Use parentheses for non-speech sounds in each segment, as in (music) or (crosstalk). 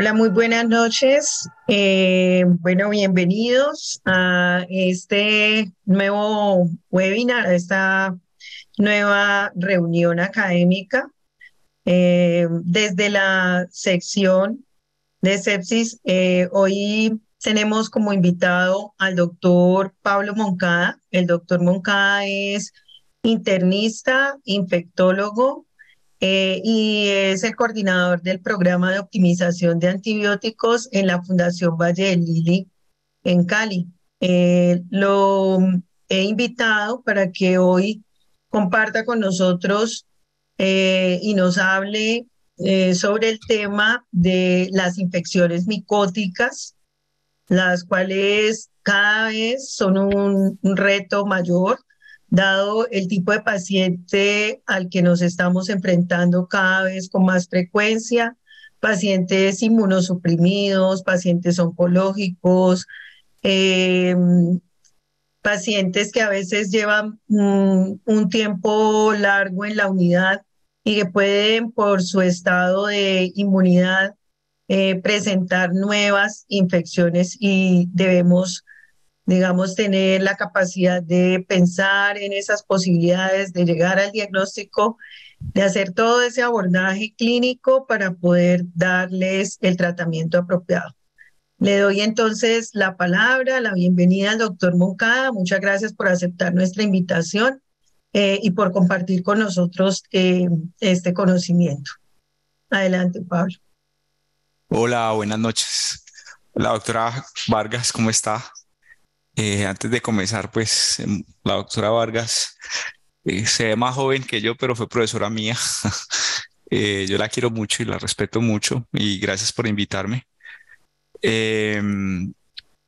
Hola, muy buenas noches. Eh, bueno, bienvenidos a este nuevo webinar, a esta nueva reunión académica eh, desde la sección de sepsis. Eh, hoy tenemos como invitado al doctor Pablo Moncada. El doctor Moncada es internista, infectólogo, eh, y es el coordinador del programa de optimización de antibióticos en la Fundación Valle del Lili en Cali. Eh, lo he invitado para que hoy comparta con nosotros eh, y nos hable sobre el tema de las infecciones micóticas, las cuales cada vez son un reto mayor dado el tipo de paciente al que nos estamos enfrentando cada vez con más frecuencia, pacientes inmunosuprimidos, pacientes oncológicos, em, pacientes que a veces llevan mm, un tiempo largo en la unidad y que pueden por su estado de inmunidad eh, presentar nuevas infecciones y debemos digamos, tener la capacidad de pensar en esas posibilidades, de llegar al diagnóstico, de hacer todo ese abordaje clínico para poder darles el tratamiento apropiado. Le doy entonces la palabra, la bienvenida al doctor Moncada. Muchas gracias por aceptar nuestra invitación eh, y por compartir con nosotros eh, este conocimiento. Adelante, Pablo. Hola, buenas noches. La doctora Vargas, ¿cómo está? Eh, antes de comenzar, pues em, la doctora Vargas eh, se ve más joven que yo, pero fue profesora mía. (laughs) Eh, yo la quiero mucho y la respeto mucho y gracias por invitarme. Em,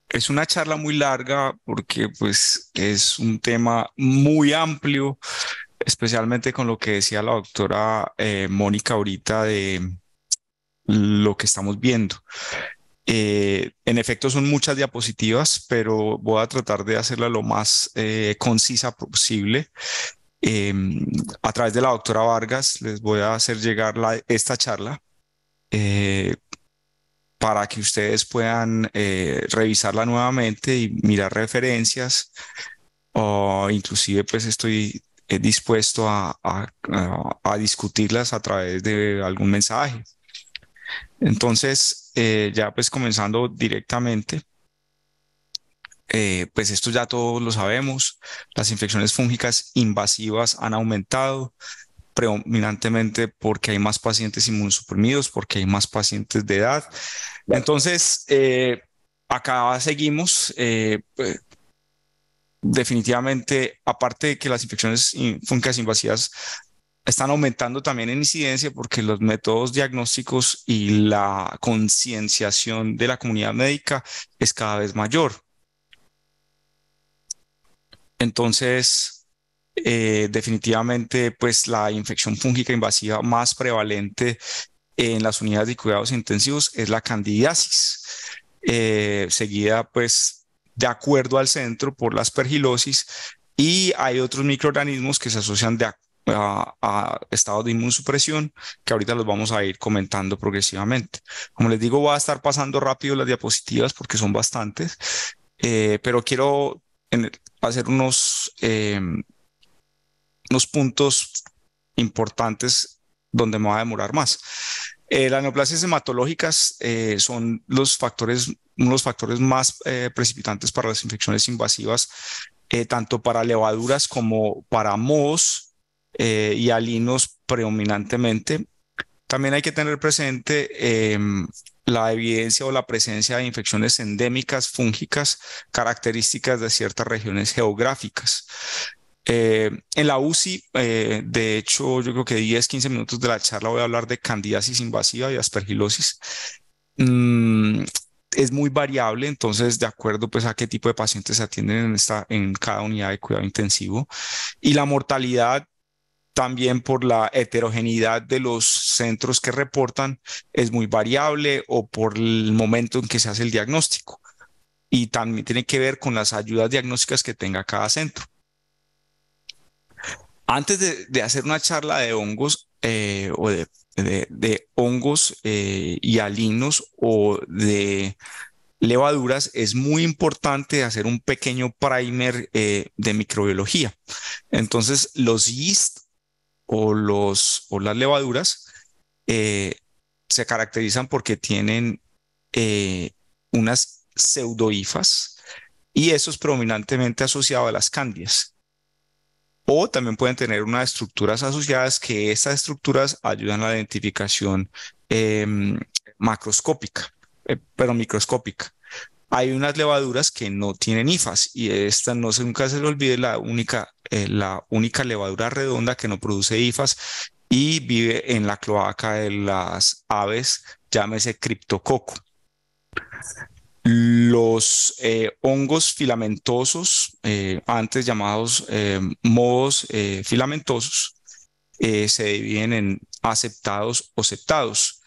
es una charla muy larga porque pues es un tema muy amplio, especialmente con lo que decía la doctora Mónica ahorita de lo que estamos viendo. Eh, en efecto, son muchas diapositivas, pero voy a tratar de hacerla lo más eh, concisa posible. Em, a través de la doctora Vargas les voy a hacer llegar la, esta charla eh, para que ustedes puedan revisarla nuevamente y mirar referencias o inclusive pues estoy dispuesto a discutirlas a través de algún mensaje. Entonces, eh, ya pues comenzando directamente, eh, pues esto ya todos lo sabemos, las infecciones fúngicas invasivas han aumentado predominantemente porque hay más pacientes inmunosuprimidos, porque hay más pacientes de edad. Entonces, eh, acá seguimos. Pues, definitivamente, aparte de que las infecciones fúngicas invasivas están aumentando también en incidencia porque los métodos diagnósticos y la concienciación de la comunidad médica es cada vez mayor. Entonces, eh, definitivamente, pues la infección fúngica invasiva más prevalente en las unidades de cuidados intensivos es la candidiasis, eh, seguida pues de acuerdo al centro por la aspergilosis y hay otros microorganismos que se asocian de acuerdo a, estado estados de inmunosupresión que ahorita los vamos a ir comentando progresivamente. Como les digo, voy a estar pasando rápido las diapositivas porque son bastantes, eh, pero quiero en, hacer unos, em, unos puntos importantes donde me va a demorar más. Eh, las neoplasias hematológicas eh, son los factores, uno los factores más precipitantes para las infecciones invasivas, tanto para levaduras como para mohos eh, y alinos predominantemente. También hay que tener presente em, la evidencia o la presencia de infecciones endémicas fúngicas características de ciertas regiones geográficas. Eh, en la UCI, eh, de hecho, yo creo que 10, 15 minutos de la charla voy a hablar de candidiasis invasiva y aspergilosis. Mm, es muy variable, entonces, de acuerdo pues, a qué tipo de pacientes se atienden en, esta, en cada unidad de cuidado intensivo. Y la mortalidad también por la heterogeneidad de los centros que reportan es muy variable o por el momento en que se hace el diagnóstico. Y también tiene que ver con las ayudas diagnósticas que tenga cada centro. Antes de, hacer una charla de hongos eh, o de, hongos eh, y alinos o de levaduras, es muy importante hacer un pequeño primer eh, de microbiología. Entonces, los yeast o, los, o las levaduras eh, se caracterizan porque tienen eh, unas pseudoifas y eso es predominantemente asociado a las candias. O también pueden tener unas estructuras asociadas que esas estructuras ayudan a la identificación em, macroscópica, eh, pero microscópica hay unas levaduras que no tienen IFAS y esta no se, nunca se le olvide la única eh, la única levadura redonda que no produce hifas y vive en la cloaca de las aves, llámese criptococo. Los eh, hongos filamentosos, eh, antes llamados modos filamentosos, se dividen en aceptados o septados.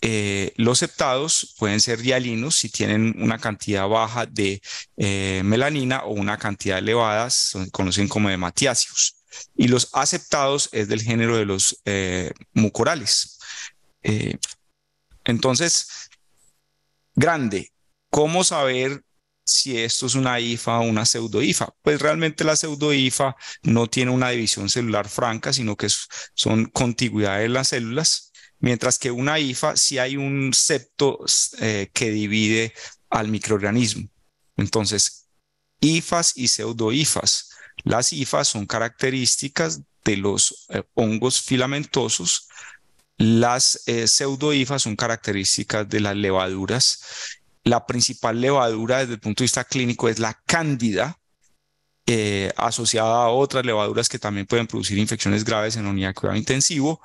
Eh, los aceptados pueden ser dialinos si tienen una cantidad baja de eh, melanina o una cantidad elevada, se conocen como hematiáceos. Y los aceptados es del género de los eh, mucorales. entonces, grande, ¿cómo saber si esto es una IFA o una IFA? Pues realmente la pseudoIFA no tiene una división celular franca, sino que son contigüidades de las células Mientras que una IFA si hay un septo eh, que divide al microorganismo. Entonces, IFAs y pseudoifas. Las IFAs son características de los eh, hongos filamentosos. Las eh, pseudoifas son características de las levaduras. La principal levadura desde el punto de vista clínico es la cándida, eh, asociada a otras levaduras que también pueden producir infecciones graves en unidad de cuidado intensivo.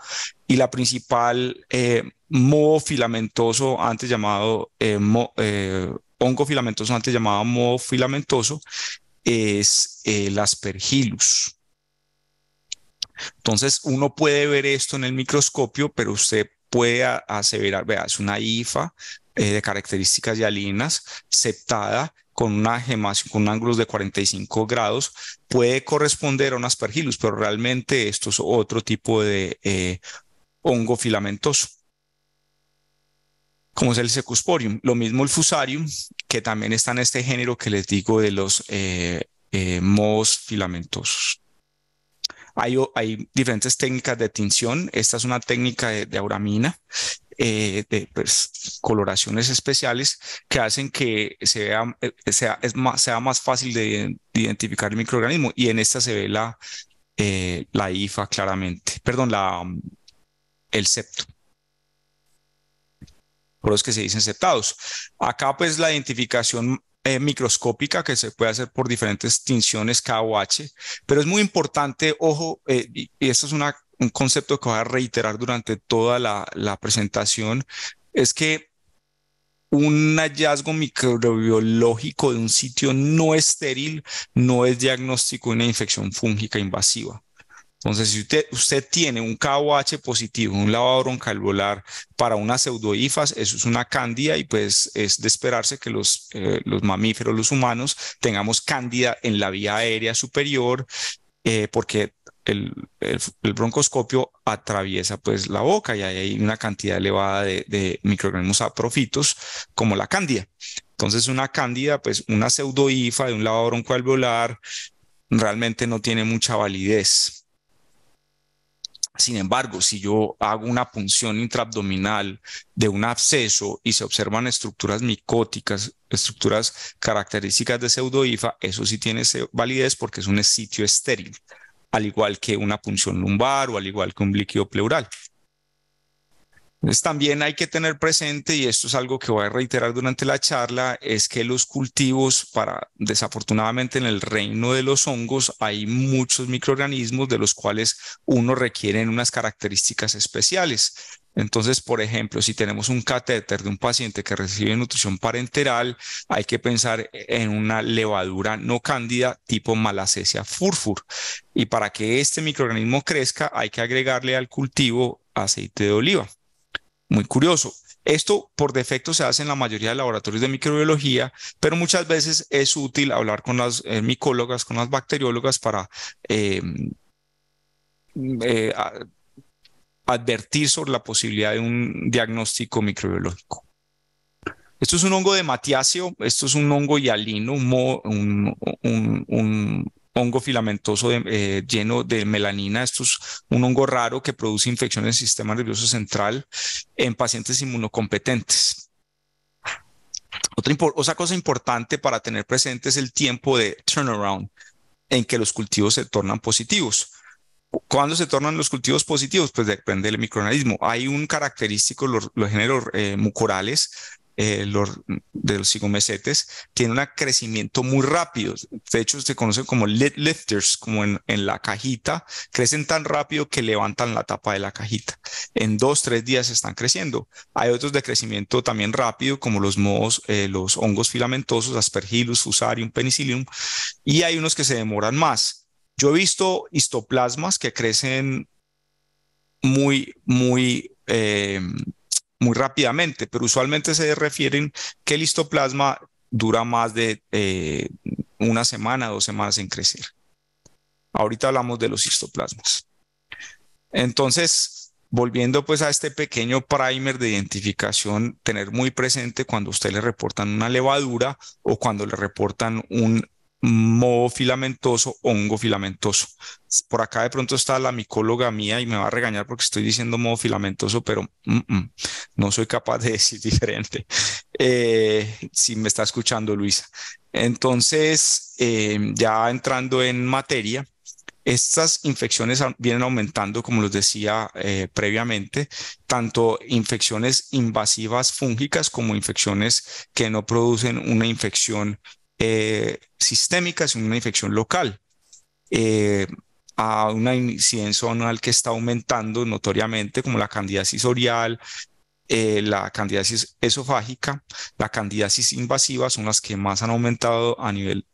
Y la principal eh, modo filamentoso, antes llamado eh, mo, hongo eh, filamentoso, antes llamado modo filamentoso, es el aspergillus. Entonces, uno puede ver esto en el microscopio, pero usted puede aseverar, vea, es una IFA de características hialinas, septada, con un ángulos de 45 grados puede corresponder a un aspergillus, pero realmente esto es otro tipo de eh, hongo filamentoso como es el Secusporium. Lo mismo el Fusarium, que también está en este género que les digo de los eh, eh mohos filamentosos. Hay, diferentes técnicas de tinción. Esta es una técnica de, de auramina eh, de pues, coloraciones especiales que hacen que sea, eh, sea, es más, sea más fácil de, identificar el microorganismo. Y en esta se ve la, eh, la IFA claramente, perdón, la, mm, el septo. Por los que se dicen septados. Acá pues la identificación microscópica que se puede hacer por diferentes tinciones KOH, pero es muy importante, ojo, y, y, esto es una un concepto que voy a reiterar durante toda la, la presentación, es que un hallazgo microbiológico de un sitio no estéril no es diagnóstico de una infección fúngica invasiva. Entonces, si usted, usted tiene un KOH positivo, un lavado broncalvolar para una pseudoifas, eso es una cándida y pues es de esperarse que los, eh, los mamíferos, los humanos, tengamos cándida en la vía aérea superior eh, porque el, broncoscopio atraviesa pues la boca y ahí hay una cantidad elevada de, microorganismos aprofitos como la cándida. Entonces una cándida, pues una pseudoifa de un lado broncoalveolar realmente no tiene mucha validez. Sin embargo, si yo hago una punción intraabdominal de un absceso y se observan estructuras micóticas, estructuras características de pseudoifa, eso sí tiene validez porque es un sitio estéril al igual que una punción lumbar o al igual que un líquido pleural. Entonces, también hay que tener presente, y esto es algo que voy a reiterar durante la charla, es que los cultivos, para desafortunadamente en el reino de los hongos hay muchos microorganismos de los cuales uno requiere unas características especiales. Entonces, por ejemplo, si tenemos un catéter de un paciente que recibe nutrición parenteral, hay que pensar en una levadura no cándida tipo Malacesia furfur. Y para que este microorganismo crezca, hay que agregarle al cultivo aceite de oliva. Muy curioso. Esto por defecto se hace en la mayoría de laboratorios de microbiología, pero muchas veces es útil hablar con las eh, micólogas, con las bacteriólogas para eh, mm, eh, advertir sobre la posibilidad de un diagnóstico microbiológico. Esto es un hongo de matiáceo, esto es un hongo hialino, un, hongo filamentoso eh, lleno de melanina. Esto es un hongo raro que produce infecciones en sistema nervioso central en pacientes inmunocompetentes. otra, cosa importante para tener presente es el tiempo de turnaround en que los cultivos se tornan positivos. ¿Cuándo se tornan los cultivos positivos? Pues depende del microorganismo. Hay un característico, los, géneros eh, mucorales, eh, los, de los cigomecetes, tienen un crecimiento muy rápido. De hecho, se conocen como lit lifters, como en, la cajita. Crecen tan rápido que levantan la tapa de la cajita. En dos, tres días están creciendo. Hay otros de crecimiento también rápido, como los mohos, eh, los hongos filamentosos, aspergillus, fusarium, penicillium. Y hay unos que se demoran más yo he visto histoplasmas que crecen muy, muy, eh, muy rápidamente, pero usualmente se refieren que el histoplasma dura más de eh, una semana, dos semanas en crecer. Ahorita hablamos de los histoplasmas. Entonces, volviendo pues a este pequeño primer de identificación, tener muy presente cuando usted le reportan una levadura o cuando le reportan un moho filamentoso, hongo filamentoso. Por acá de pronto está la micóloga mía y me va a regañar porque estoy diciendo modo filamentoso, pero no soy capaz de (laughs) decir diferente. Eh, si me está escuchando Luisa. Entonces, eh, ya entrando en materia, estas infecciones vienen aumentando, como les decía eh, previamente, tanto infecciones invasivas fúngicas como infecciones que no producen una infección eh, sistémica es una infección local. Eh, a una incidencia anual que está aumentando notoriamente, como la candidiasis oral, eh, la candidiasis esofágica, la candidiasis invasiva, son las que más han aumentado a nivel,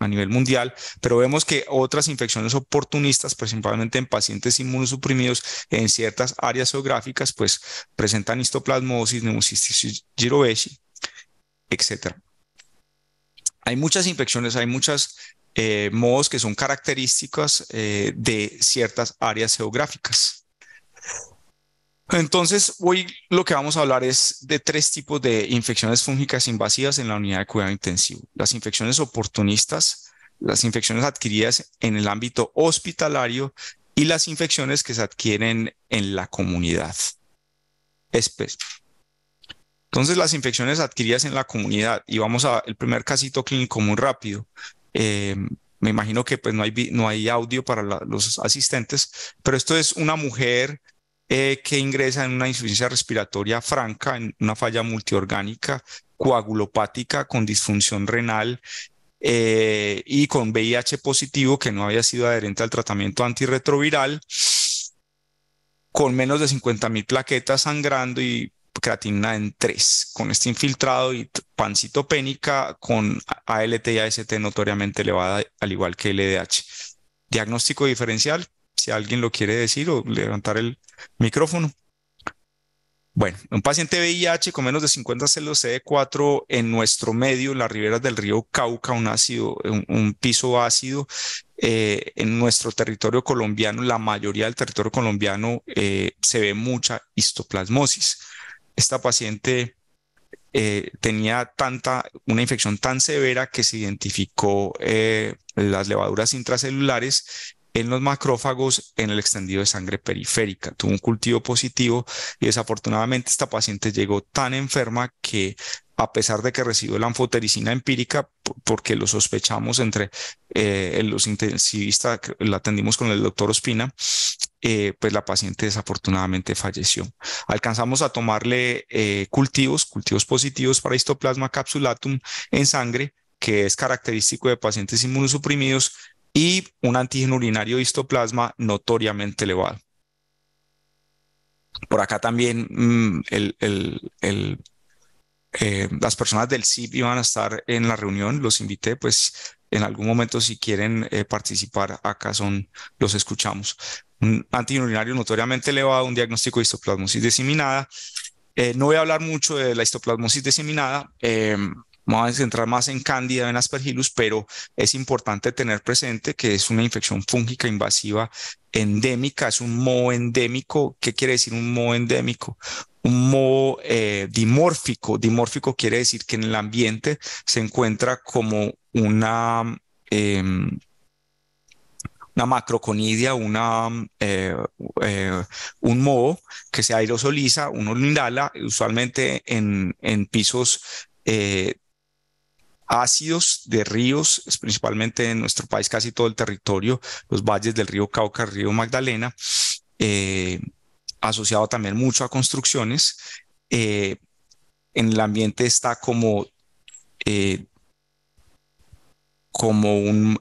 a nivel mundial, pero vemos que otras infecciones oportunistas, principalmente en pacientes inmunosuprimidos en ciertas áreas geográficas, pues presentan histoplasmosis, neumocistis giroveshi, etcétera hay muchas infecciones, hay muchos eh, modos que son características eh, de ciertas áreas geográficas. Entonces, hoy lo que vamos a hablar es de tres tipos de infecciones fúngicas invasivas en la unidad de cuidado intensivo. Las infecciones oportunistas, las infecciones adquiridas en el ámbito hospitalario y las infecciones que se adquieren en la comunidad. Entonces, las infecciones adquiridas en la comunidad, y vamos a el primer casito clínico muy rápido. Eh, me imagino que pues, no, hay, no hay audio para los asistentes, pero esto es una mujer eh, que ingresa en una insuficiencia respiratoria franca, en una falla multiorgánica, coagulopática, con disfunción renal eh, y con VIH positivo que no había sido adherente al tratamiento antirretroviral, con menos de 50.000 plaquetas sangrando y creatina en 3 con este infiltrado y pancitopénica con ALT y AST notoriamente elevada, al igual que LDH. Diagnóstico diferencial, si alguien lo quiere decir o levantar el micrófono. Bueno, un paciente VIH con menos de 50 células CD4 en nuestro medio, en las riberas del río Cauca, un ácido, un, piso ácido, eh, en nuestro territorio colombiano, la mayoría del territorio colombiano eh, se ve mucha histoplasmosis esta paciente eh, tenía tanta, una infección tan severa que se identificó eh, las levaduras intracelulares en los macrófagos en el extendido de sangre periférica. Tuvo un cultivo positivo y desafortunadamente esta paciente llegó tan enferma que a pesar de que recibió la anfotericina empírica, porque lo sospechamos entre eh, los intensivistas, la atendimos con el doctor Ospina, eh, pues la paciente desafortunadamente falleció. Alcanzamos a tomarle eh, cultivos, cultivos positivos para histoplasma capsulatum en sangre, que es característico de pacientes inmunosuprimidos, y un antígeno urinario de histoplasma notoriamente elevado. Por acá también mm, el, eh, las personas del CIP iban a estar en la reunión, los invité, pues en algún momento si quieren participar, acá son, los escuchamos. Antinurinario notoriamente elevado, un diagnóstico de histoplasmosis diseminada. Eh, no voy a hablar mucho de la histoplasmosis diseminada, eh, vamos a centrar más en cándida, en aspergillus, pero es importante tener presente que es una infección fúngica invasiva endémica, es un mo endémico. ¿Qué quiere decir un modo endémico? Un mo eh, dimórfico. Dimórfico quiere decir que en el ambiente se encuentra como una... Em, una macroconidia, una, mm, eh, eh, un moho que se aerosoliza, uno lo usualmente en, en pisos eh, ácidos de ríos, principalmente en nuestro país casi todo el territorio, los valles del río Cauca, río Magdalena, asociado también mucho a construcciones. en el ambiente está como como un,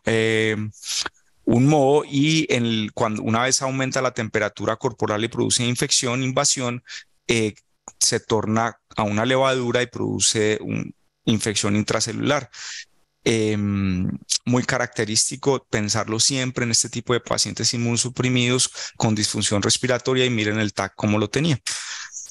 un modo y cuando una vez aumenta la temperatura corporal y produce infección, invasión, eh, se torna a una levadura y produce un, infección intracelular. Em, muy característico pensarlo siempre en este tipo de pacientes inmunosuprimidos con disfunción respiratoria y miren el TAC como lo tenía.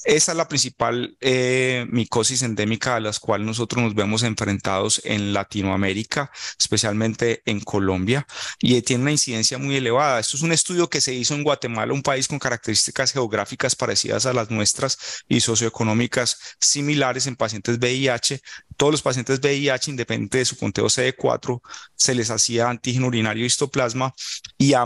Esta es la principal eh, micosis endémica a la cual nosotros nos vemos enfrentados en Latinoamérica, especialmente en Colombia, y tiene una incidencia muy elevada. Esto es un estudio que se hizo en Guatemala, un país con características geográficas parecidas a las nuestras y socioeconómicas similares en pacientes VIH. Todos los pacientes VIH, independiente de su conteo CD4, se les hacía antígeno urinario histoplasma y a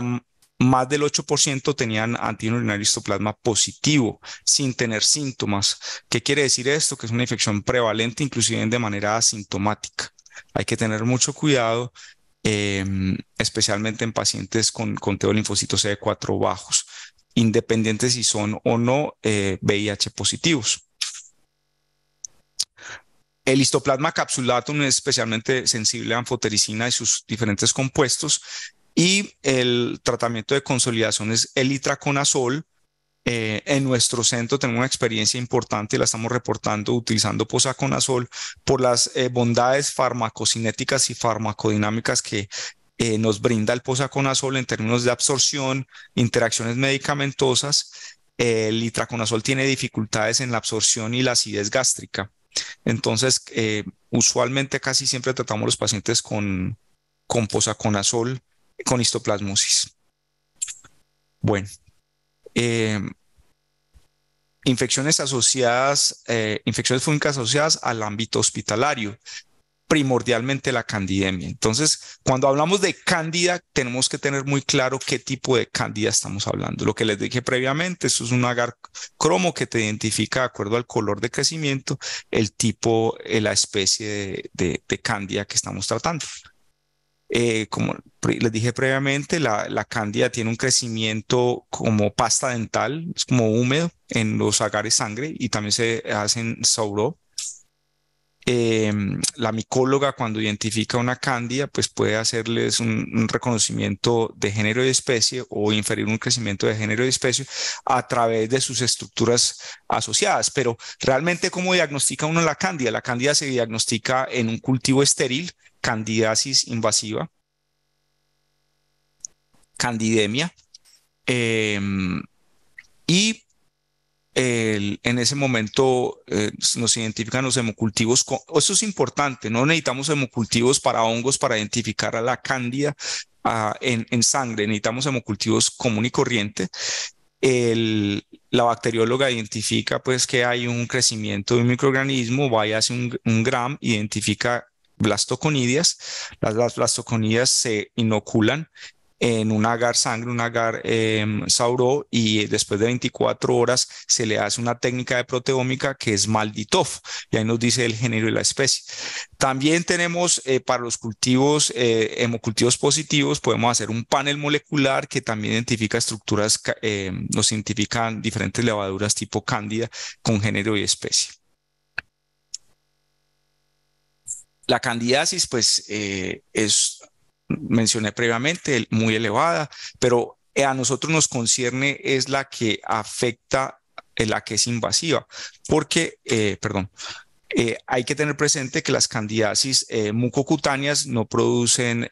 más del 8% tenían antiurinario histoplasma positivo sin tener síntomas. ¿Qué quiere decir esto? Que es una infección prevalente, inclusive de manera asintomática. Hay que tener mucho cuidado, em, especialmente en pacientes con conteo de linfocitos CD4 bajos, independientes si son o no VIH eh, positivos. El histoplasma capsulatum es especialmente sensible a anfotericina y sus diferentes compuestos y el tratamiento de consolidación es el itraconazol. Eh, en nuestro centro tenemos una experiencia importante y la estamos reportando utilizando posaconazol por las eh, bondades farmacocinéticas y farmacodinámicas que eh, nos brinda el posaconazol en términos de absorción, interacciones medicamentosas. el itraconazol tiene dificultades en la absorción y la acidez gástrica. Entonces, usualmente casi siempre tratamos los pacientes con, con posaconazol con histoplasmosis. Bueno, eh, infecciones asociadas, eh, infecciones fúngicas asociadas al ámbito hospitalario, primordialmente la candidemia. Entonces, cuando hablamos de candida tenemos que tener muy claro qué tipo de candida estamos hablando. Lo que les dije previamente, eso es un agar cromo que te identifica de acuerdo al color de crecimiento, el tipo, eh, la especie de, candida de que estamos tratando. Eh, como les dije previamente, la, la cándida tiene un crecimiento como pasta dental, es como húmedo en los agares sangre y también se hacen sauro. Em, la micóloga cuando identifica una cándida, pues puede hacerles un, reconocimiento de género y de especie o inferir un crecimiento de género y de especie a través de sus estructuras asociadas. Pero realmente, ¿cómo diagnostica uno la cándida? La cándida se diagnostica en un cultivo estéril candidasis invasiva, candidemia, em, y en ese momento eh, nos identifican los hemocultivos. esto es importante, no necesitamos hemocultivos para hongos para identificar a la cándida en, sangre, necesitamos hemocultivos común y corriente. la bacterióloga identifica pues que hay un crecimiento de un microorganismo, vaya hacia un gram, identifica blastoconidias. Las, las blastoconidias se inoculan en un agar sangre, un agar em, sauro, y después de 24 horas se le hace una técnica de proteómica que es Malditov, y ahí nos dice el género y la especie. También tenemos eh, para los cultivos, eh, hemocultivos positivos, podemos hacer un panel molecular que también identifica estructuras, em, nos identifican diferentes levaduras tipo cándida con género y especie. La candidiasis, pues, eh, es, mencioné previamente, muy elevada, pero a nosotros nos concierne es la que afecta, eh, la que es invasiva, porque, eh, perdón, hay que tener presente que las candidiasis mucocutáneas no producen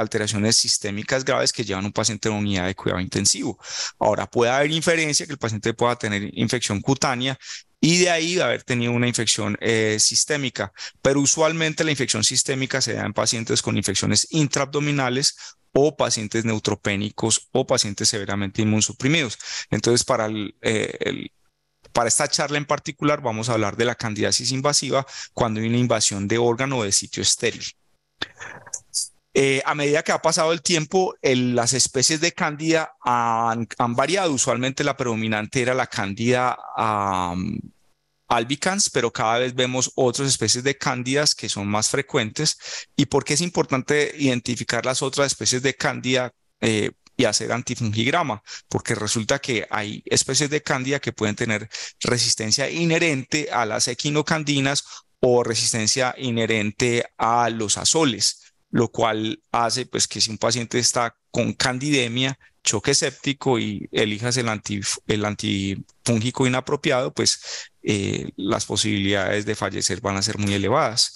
alteraciones sistémicas graves que llevan a un paciente a una unidad de cuidado intensivo. Ahora puede haber inferencia que el paciente pueda tener infección cutánea y de ahí haber tenido una infección eh, sistémica, pero usualmente la infección sistémica se da en pacientes con infecciones intraabdominales o pacientes neutropénicos o pacientes severamente inmunosuprimidos. Entonces, para eh, para esta charla en particular vamos a hablar de la candidiasis invasiva cuando hay una invasión de órgano o de sitio estéril. Eh, a medida que ha pasado el tiempo, las especies de Candida han, variado. Usualmente la predominante era la Candida albicans, pero cada vez vemos otras especies de cándidas que son más frecuentes. ¿Y por qué es importante identificar las otras especies de cándida? Eh, y hacer antifungigrama, porque resulta que hay especies de Candida que pueden tener resistencia inherente a las equinocandinas o resistencia inherente a los azoles lo cual hace pues que si un paciente está con candidemia, choque séptico y elijas el, anti, antifúngico inapropiado, pues eh, las posibilidades de fallecer van a ser muy elevadas.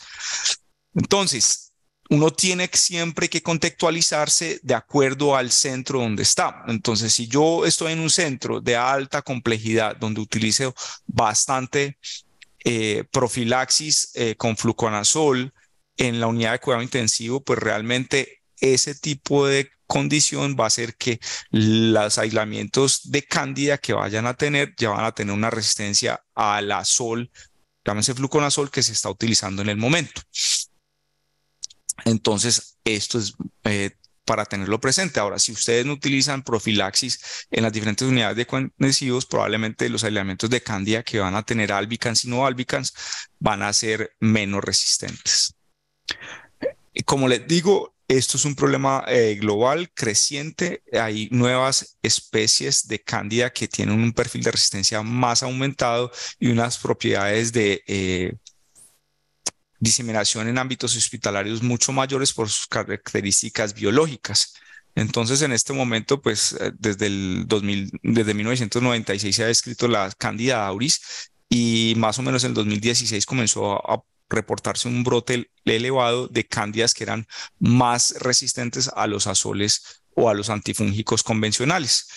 Entonces, uno tiene siempre que contextualizarse de acuerdo al centro donde está. Entonces, si yo estoy en un centro de alta complejidad donde utilizo bastante eh, profilaxis eh, con fluconazol, en la unidad de cuidado intensivo, pues realmente ese tipo de condición va a hacer que los aislamientos de cándida que vayan a tener ya van a tener una resistencia a azol, sol, llámese fluconazol que se está utilizando en el momento. Entonces, esto es eh, para tenerlo presente. Ahora, si ustedes no utilizan profilaxis en las diferentes unidades de intensivos, probablemente los aislamientos de cándida que van a tener albicans y no albicans van a ser menos resistentes. Como les digo, esto es un problema eh, global creciente. Hay nuevas especies de cándida que tienen un perfil de resistencia más aumentado y unas propiedades de eh, diseminación en ámbitos hospitalarios mucho mayores por sus características biológicas. Entonces, en este momento, pues eh, desde el 2000, desde 1996 se ha descrito la Candida auris y más o menos en el 2016 comenzó a reportarse un brote elevado de cándidas que eran más resistentes a los azoles o a los antifúngicos convencionales.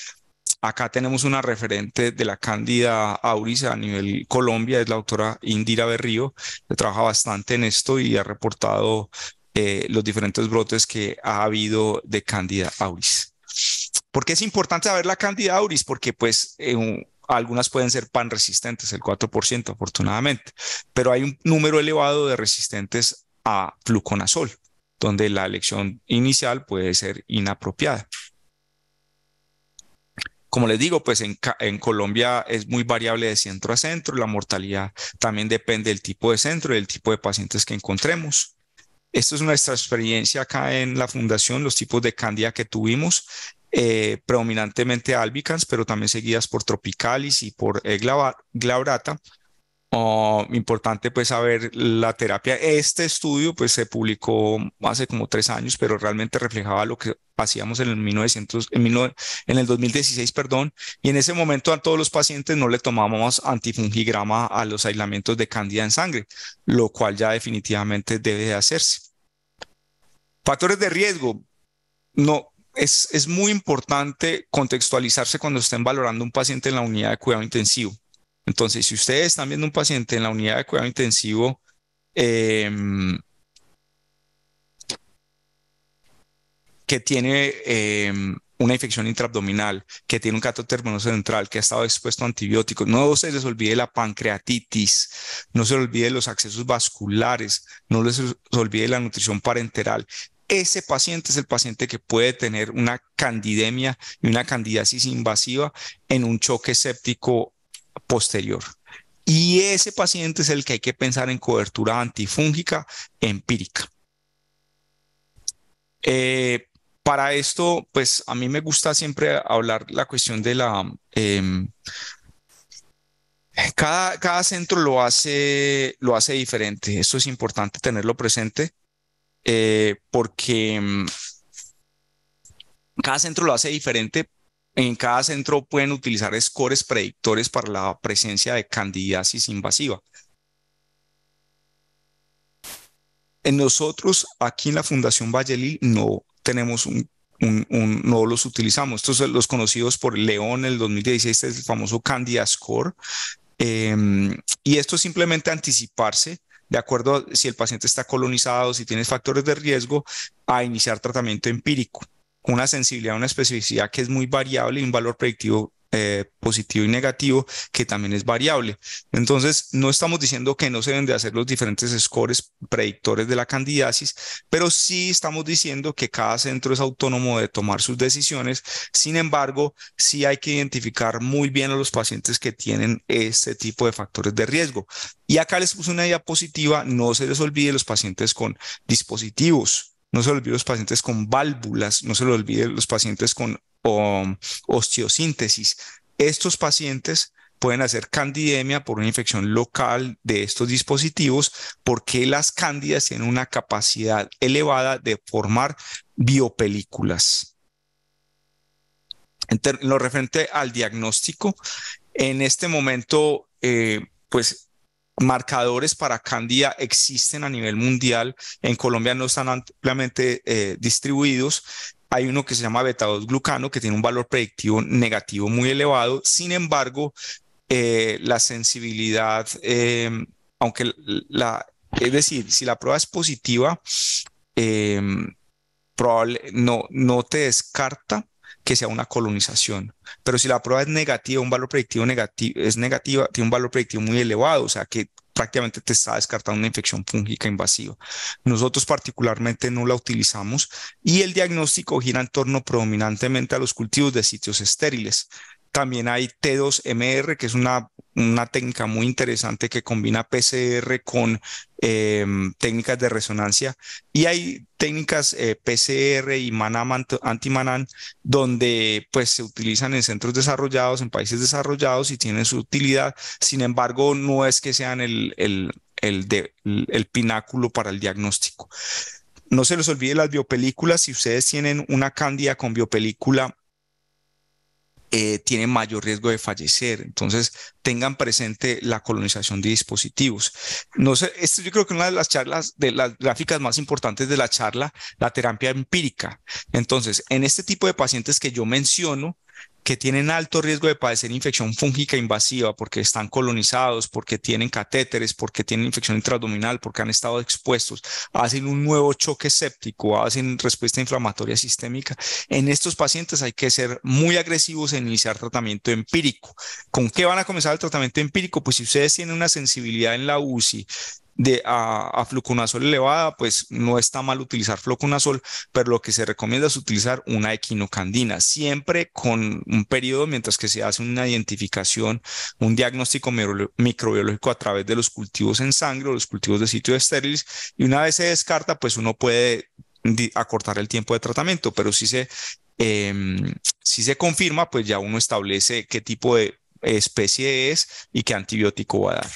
Acá tenemos una referente de la cándida auris a nivel Colombia, es la doctora Indira Berrío, que trabaja bastante en esto y ha reportado eh, los diferentes brotes que ha habido de cándida auris. ¿Por qué es importante saber la cándida auris? Porque pues eh, algunas pueden ser pan resistentes, el 4% afortunadamente, pero hay un número elevado de resistentes a fluconazol, donde la elección inicial puede ser inapropiada. Como les digo, pues en, Colombia es muy variable de centro a centro, la mortalidad también depende del tipo de centro y del tipo de pacientes que encontremos. Esto es nuestra experiencia acá en la fundación, los tipos de candida que tuvimos eh, predominantemente albicans, pero también seguidas por tropicalis y por eh, glabrata. Oh, importante pues saber la terapia. Este estudio pues se publicó hace como tres años, pero realmente reflejaba lo que hacíamos en el 1900, en, el 2016, perdón, y en ese momento a todos los pacientes no le tomábamos antifungigrama a los aislamientos de candida en sangre, lo cual ya definitivamente debe de hacerse. Factores de riesgo. No, es, muy importante contextualizarse cuando estén valorando un paciente en la unidad de cuidado intensivo. Entonces, si ustedes están viendo un paciente en la unidad de cuidado intensivo, em, que tiene em, una infección intraabdominal, que tiene un catéter central, que ha estado expuesto a antibióticos. No se les olvide la pancreatitis, no se les olvide los accesos vasculares, no les olvide la nutrición parenteral ese paciente es el paciente que puede tener una candidemia y una candidiasis invasiva en un choque séptico posterior. Y ese paciente es el que hay que pensar en cobertura antifúngica empírica. Eh, para esto, pues a mí me gusta siempre hablar la cuestión de la... Em, cada, cada, centro lo hace, lo hace diferente. Esto es importante tenerlo presente. Eh, porque mm, cada centro lo hace diferente. En cada centro pueden utilizar scores predictores para la presencia de candidiasis invasiva. En nosotros, aquí en la Fundación Vallelil, no tenemos un, no los utilizamos. Estos son los conocidos por León en el 2016, es el famoso Candida Score. Em, y esto es simplemente anticiparse de acuerdo si el paciente está colonizado, si tienes factores de riesgo, a iniciar tratamiento empírico. Una sensibilidad, una especificidad que es muy variable y un valor predictivo eh, positivo y negativo, que también es variable. Entonces, no estamos diciendo que no se deben de hacer los diferentes scores predictores de la candidasis pero sí estamos diciendo que cada centro es autónomo de tomar sus decisiones. Sin embargo, sí hay que identificar muy bien a los pacientes que tienen este tipo de factores de riesgo. Y acá les puse una idea positiva no se les olvide los pacientes con dispositivos no se olvide los pacientes con válvulas, no se les olvide los pacientes con osteosíntesis. Estos pacientes pueden hacer candidemia por una infección local de estos dispositivos porque las cándidas tienen una capacidad elevada de formar biopelículas. En, lo referente al diagnóstico, en este momento, eh, pues marcadores para candida existen a nivel mundial. En Colombia no están ampliamente eh, distribuidos, hay uno que se llama beta 2 glucano que tiene un valor predictivo negativo muy elevado. Sin embargo, eh, la sensibilidad, eh, aunque la, es decir, si la prueba es positiva, eh, probable, no, no te descarta que sea una colonización. Pero si la prueba es negativa, un valor predictivo negativo, es negativa, tiene un valor predictivo muy elevado, o sea que prácticamente te está descartando una infección fúngica invasiva. Nosotros particularmente no la utilizamos y el diagnóstico gira en torno predominantemente a los cultivos de sitios estériles. También hay T2MR, que es una una técnica muy interesante que combina PCR con em, técnicas de resonancia y hay técnicas eh, PCR y Manam anti-Manam donde pues se utilizan en centros desarrollados, en países desarrollados y tienen su utilidad, sin embargo no es que sean el, el, el pináculo para el diagnóstico. No se les olvide las biopelículas. Si ustedes tienen una candida con biopelícula, eh, tiene mayor riesgo de fallecer. Entonces, tengan presente la colonización de dispositivos. No sé, esto yo creo que una de las charlas, de las gráficas más importantes de la charla, la terapia empírica. Entonces, en este tipo de pacientes que yo menciono, que tienen alto riesgo de padecer infección fúngica invasiva porque están colonizados, porque tienen catéteres, porque tienen infección intradominal, porque han estado expuestos, hacen un nuevo choque séptico, hacen respuesta inflamatoria sistémica. En estos pacientes hay que ser muy agresivos en iniciar tratamiento empírico. ¿Con qué van a comenzar el tratamiento empírico? Pues si ustedes tienen una sensibilidad en la UCI de a, a, fluconazol elevada, pues no está mal utilizar fluconazol, pero lo que se recomienda es utilizar una equinocandina, siempre con un periodo mientras que se hace una identificación, un diagnóstico microbiológico a través de los cultivos en sangre o los cultivos de sitio estériles, y una vez se descarta, pues uno puede acortar el tiempo de tratamiento, pero si se, em, si se confirma, pues ya uno establece qué tipo de especie es y qué antibiótico va a dar.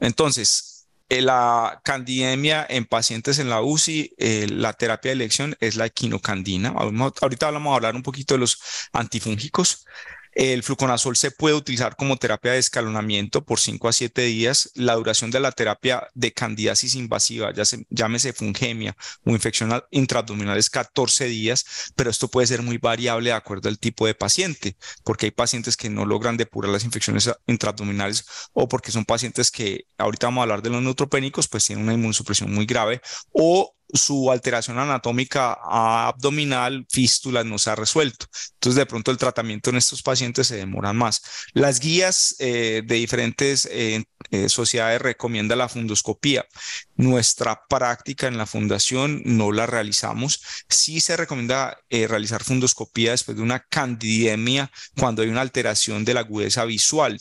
Entonces, eh, la candidemia en pacientes en la UCI, eh, la terapia de elección es la equinocandina. Ahorita vamos a hablar un poquito de los antifúngicos, el fluconazol se puede utilizar como terapia de escalonamiento por 5 a 7 días. La duración de la terapia de candidiasis invasiva, ya se, llámese fungemia o infección intraabdominal, es 14 días, pero esto puede ser muy variable de acuerdo al tipo de paciente, porque hay pacientes que no logran depurar las infecciones intraabdominales o porque son pacientes que, ahorita vamos a hablar de los neutropénicos, pues tienen una inmunosupresión muy grave o su alteración anatómica abdominal, fístula, no se ha resuelto. Entonces, de pronto el tratamiento en estos pacientes se demora más. Las guías eh, de diferentes eh, eh, sociedades recomiendan la fundoscopía. Nuestra práctica en la fundación no la realizamos. Sí se recomienda realizar fundoscopía después de una candidemia cuando hay una alteración de la agudeza visual.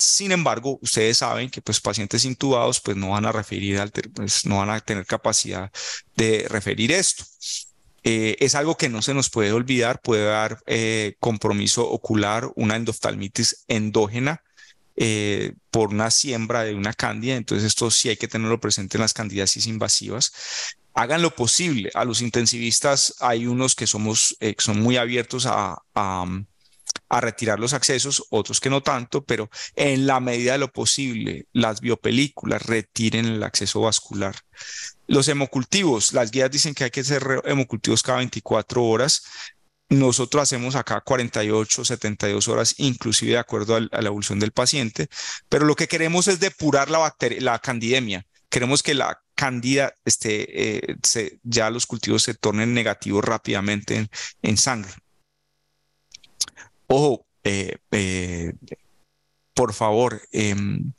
Sin embargo, ustedes saben que pues, pacientes intubados pues, no, van a referir pues, no van a tener capacidad de referir esto. Eh, es algo que no se nos puede olvidar, puede dar eh, compromiso ocular, una endoftalmitis endógena eh, por una siembra de una candida. entonces esto sí hay que tenerlo presente en las candidiasis invasivas. Hagan lo posible, a los intensivistas hay unos que somos, son muy abiertos a a retirar los accesos, otros que no tanto, pero en la medida de lo posible, las biopelículas retiren el acceso vascular. Los hemocultivos, las guías dicen que hay que hacer hemocultivos cada 24 horas. Nosotros hacemos acá 48, 72 horas, inclusive de acuerdo a la evolución del paciente, pero lo que queremos es depurar la, bacteria, la candidemia. Queremos que la candida este, eh, ya los cultivos se tornen negativos rápidamente en sangre ojo, eh, eh, por favor, em,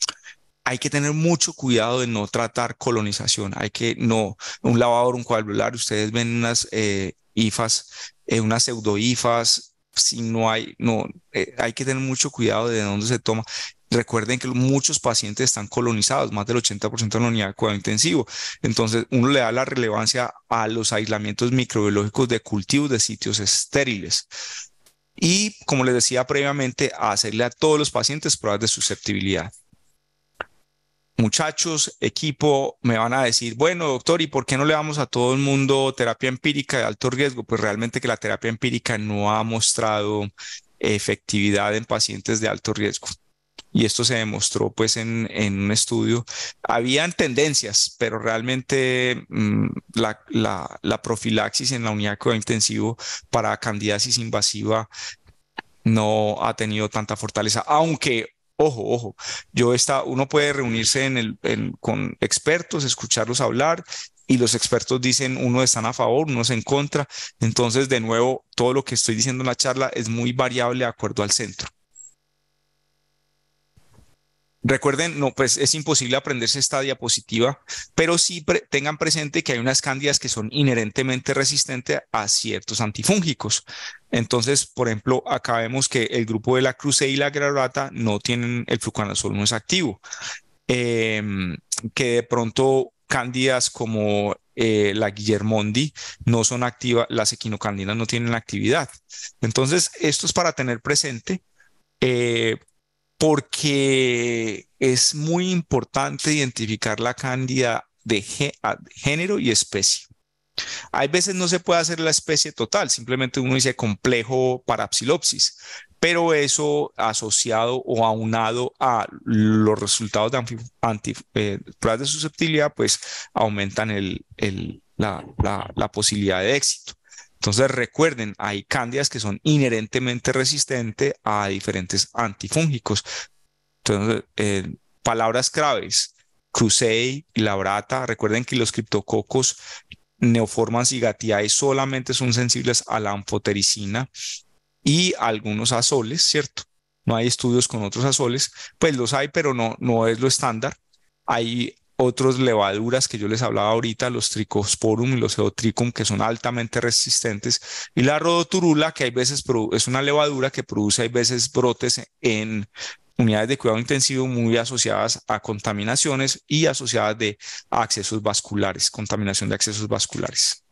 hay que tener mucho cuidado de no tratar colonización. Hay que, no, un lavador, un cuadrular, ustedes ven unas eh, IFAS, unas pseudo IFAS, si no hay, no, hay que tener mucho cuidado de dónde se toma. Recuerden que muchos pacientes están colonizados, más del 80% en la unidad de intensivo. Entonces, uno le da la relevancia a los aislamientos microbiológicos de cultivos de sitios estériles y, como les decía previamente, hacerle a todos los pacientes pruebas de susceptibilidad. Muchachos, equipo, me van a decir, bueno, doctor, ¿y por qué no le damos a todo el mundo terapia empírica de alto riesgo? Pues realmente que la terapia empírica no ha mostrado efectividad en pacientes de alto riesgo y esto se demostró pues en, un estudio, habían tendencias, pero realmente mm, la, profilaxis en la unidad intensivo para candidiasis invasiva no ha tenido tanta fortaleza, aunque ojo, ojo, yo está, uno puede reunirse con expertos, escucharlos hablar y los expertos dicen uno están a favor, uno está en contra. Entonces, de nuevo, todo lo que estoy diciendo en la charla es muy variable de acuerdo al centro. Recuerden, no, pues es imposible aprenderse esta diapositiva, pero sí tengan presente que hay unas cándidas que son inherentemente resistentes a ciertos antifúngicos. Entonces, por ejemplo, acá vemos que el grupo de la cruce y la gravata no tienen el fluconazol, no es activo. Em, que de pronto cándidas como eh, la Guillermondi no son activas, las equinocandinas no tienen actividad. Entonces, esto es para tener presente. Eh, porque es muy importante identificar la cándida de ah, género y especie. Hay veces no se puede hacer la especie total, simplemente uno dice complejo parapsilopsis, pero eso asociado o aunado a los resultados de anti, eh, de susceptibilidad, pues aumentan la posibilidad de éxito. Entonces recuerden, hay cándidas que son inherentemente resistentes a diferentes antifúngicos. Entonces, eh, palabras claves, crucei, Labrata, recuerden que los criptococos Neoformans y Gatiae solamente son sensibles a la anfotericina y algunos azoles, ¿cierto? No hay estudios con otros azoles, pues los hay, pero no, no es lo estándar. Hay otros levaduras que yo les hablaba ahorita, los tricosporum y los eotricum, que son altamente resistentes, y la rodoturula, que hay veces es una levadura que produce hay veces brotes en unidades de cuidado intensivo muy asociadas a contaminaciones y asociadas de accesos vasculares, contaminación de accesos vasculares.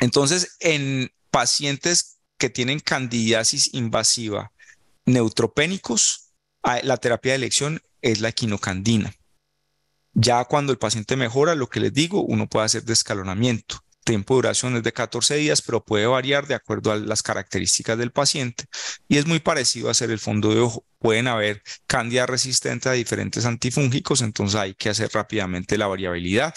Entonces, en pacientes que tienen candidiasis invasiva, neutropénicos, Ah, la terapia de elección es la equinocandina. Ya cuando el paciente mejora, lo que les digo, uno puede hacer descalonamiento. Tiempo de duración es de 14 días, pero puede variar de acuerdo a las características del paciente y es muy parecido a hacer el fondo de ojo. Pueden haber candida resistente a diferentes antifúngicos, entonces hay que hacer rápidamente la variabilidad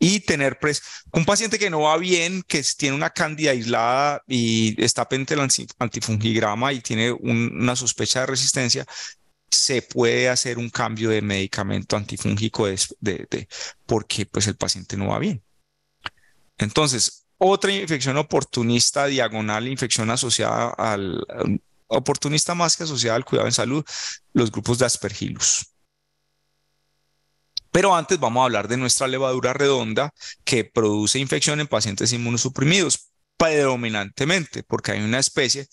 y tener pres un paciente que no va bien, que tiene una cándida aislada y está pente el antifungigrama y tiene una sospecha de resistencia, se puede hacer un cambio de medicamento antifúngico porque pues el paciente no va bien. Entonces, otra infección oportunista diagonal, infección asociada al oportunista más que asociada al cuidado en salud, los grupos de aspergillus. Pero antes vamos a hablar de nuestra levadura redonda que produce infección en pacientes inmunosuprimidos predominantemente, porque hay una especie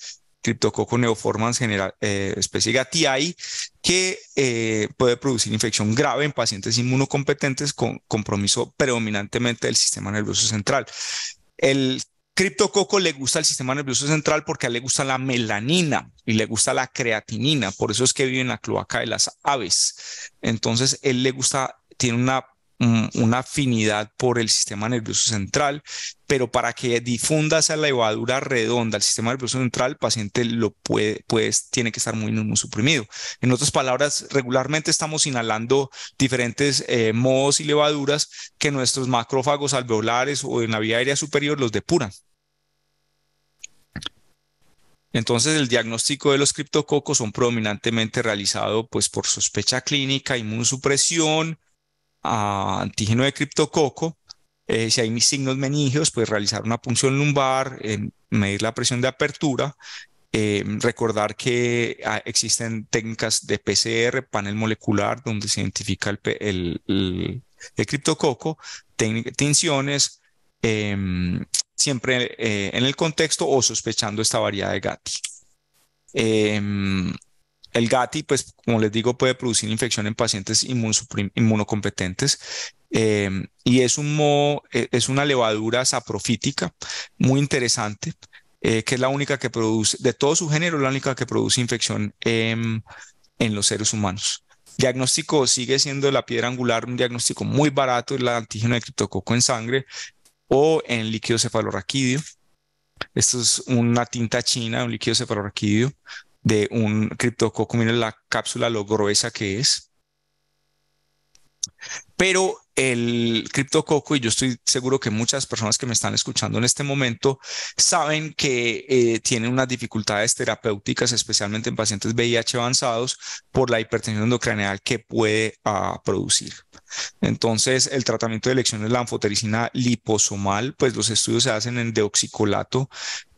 criptococo neoformans general, eh, especie Gatiai, que eh, puede producir infección grave en pacientes inmunocompetentes con compromiso predominantemente del sistema nervioso central. El Criptococo le gusta el sistema nervioso central porque le gusta la melanina y le gusta la creatinina, por eso es que vive en la cloaca de las aves. Entonces, él le gusta, tiene una una afinidad por el sistema nervioso central, pero para que difunda esa levadura redonda al sistema nervioso central, el paciente lo puede, pues tiene que estar muy suprimido. En otras palabras, regularmente estamos inhalando diferentes eh, modos y levaduras que nuestros macrófagos alveolares o en la vía aérea superior los depuran. Entonces, el diagnóstico de los criptococos son predominantemente realizados pues, por sospecha clínica, inmunosupresión, antígeno de criptococo. Eh, si hay mis signos meningios, pues realizar una punción lumbar, eh, medir la presión de apertura. Eh, recordar que ah, existen técnicas de PCR, panel molecular, donde se identifica el, el, criptococo, tensiones, em, siempre en el contexto o sospechando esta variedad de GATI. Em, el GATI, pues, como les digo, puede producir infección en pacientes inmunocompetentes eh, y es, un e, es una levadura saprofítica muy interesante, eh, que es la única que produce, de todo su género, la única que produce infección en los seres humanos. Diagnóstico sigue siendo la piedra angular, un diagnóstico muy barato, el antígeno de criptococo en sangre o en líquido cefalorraquídeo. Esto es una tinta china, un líquido cefalorraquídeo, de un criptococo, miren la cápsula lo gruesa que es. Pero el criptococo, y yo estoy seguro que muchas personas que me están escuchando en este momento saben que eh, tienen unas dificultades terapéuticas, especialmente en pacientes VIH avanzados, por la hipertensión endocraneal que puede ah, producir. Entonces, el tratamiento de elección es la anfotericina liposomal, pues los estudios se hacen en deoxicolato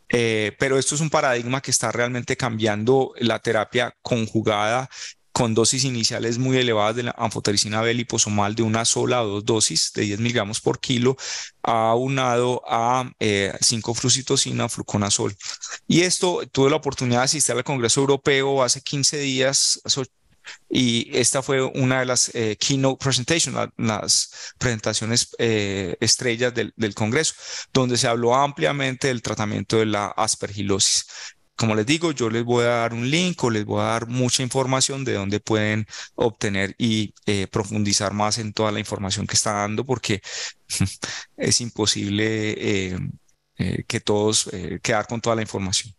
eh, pero esto es un paradigma que está realmente cambiando la terapia conjugada con dosis iniciales muy elevadas de la anfotericina B liposomal de una sola o dos dosis de 10 miligramos por kilo, aunado a 5 eh, fluconazol. Y esto tuve la oportunidad de asistir al Congreso Europeo hace 15 días, y esta fue una de las eh, keynote presentations, las presentaciones eh, estrellas del, Congreso, donde se habló ampliamente del tratamiento de la aspergilosis. Como les digo, yo les voy a dar un link o les voy a dar mucha información de dónde pueden obtener y eh, profundizar más en toda la información que está dando, porque (laughs) es imposible que todos quedar con toda la información.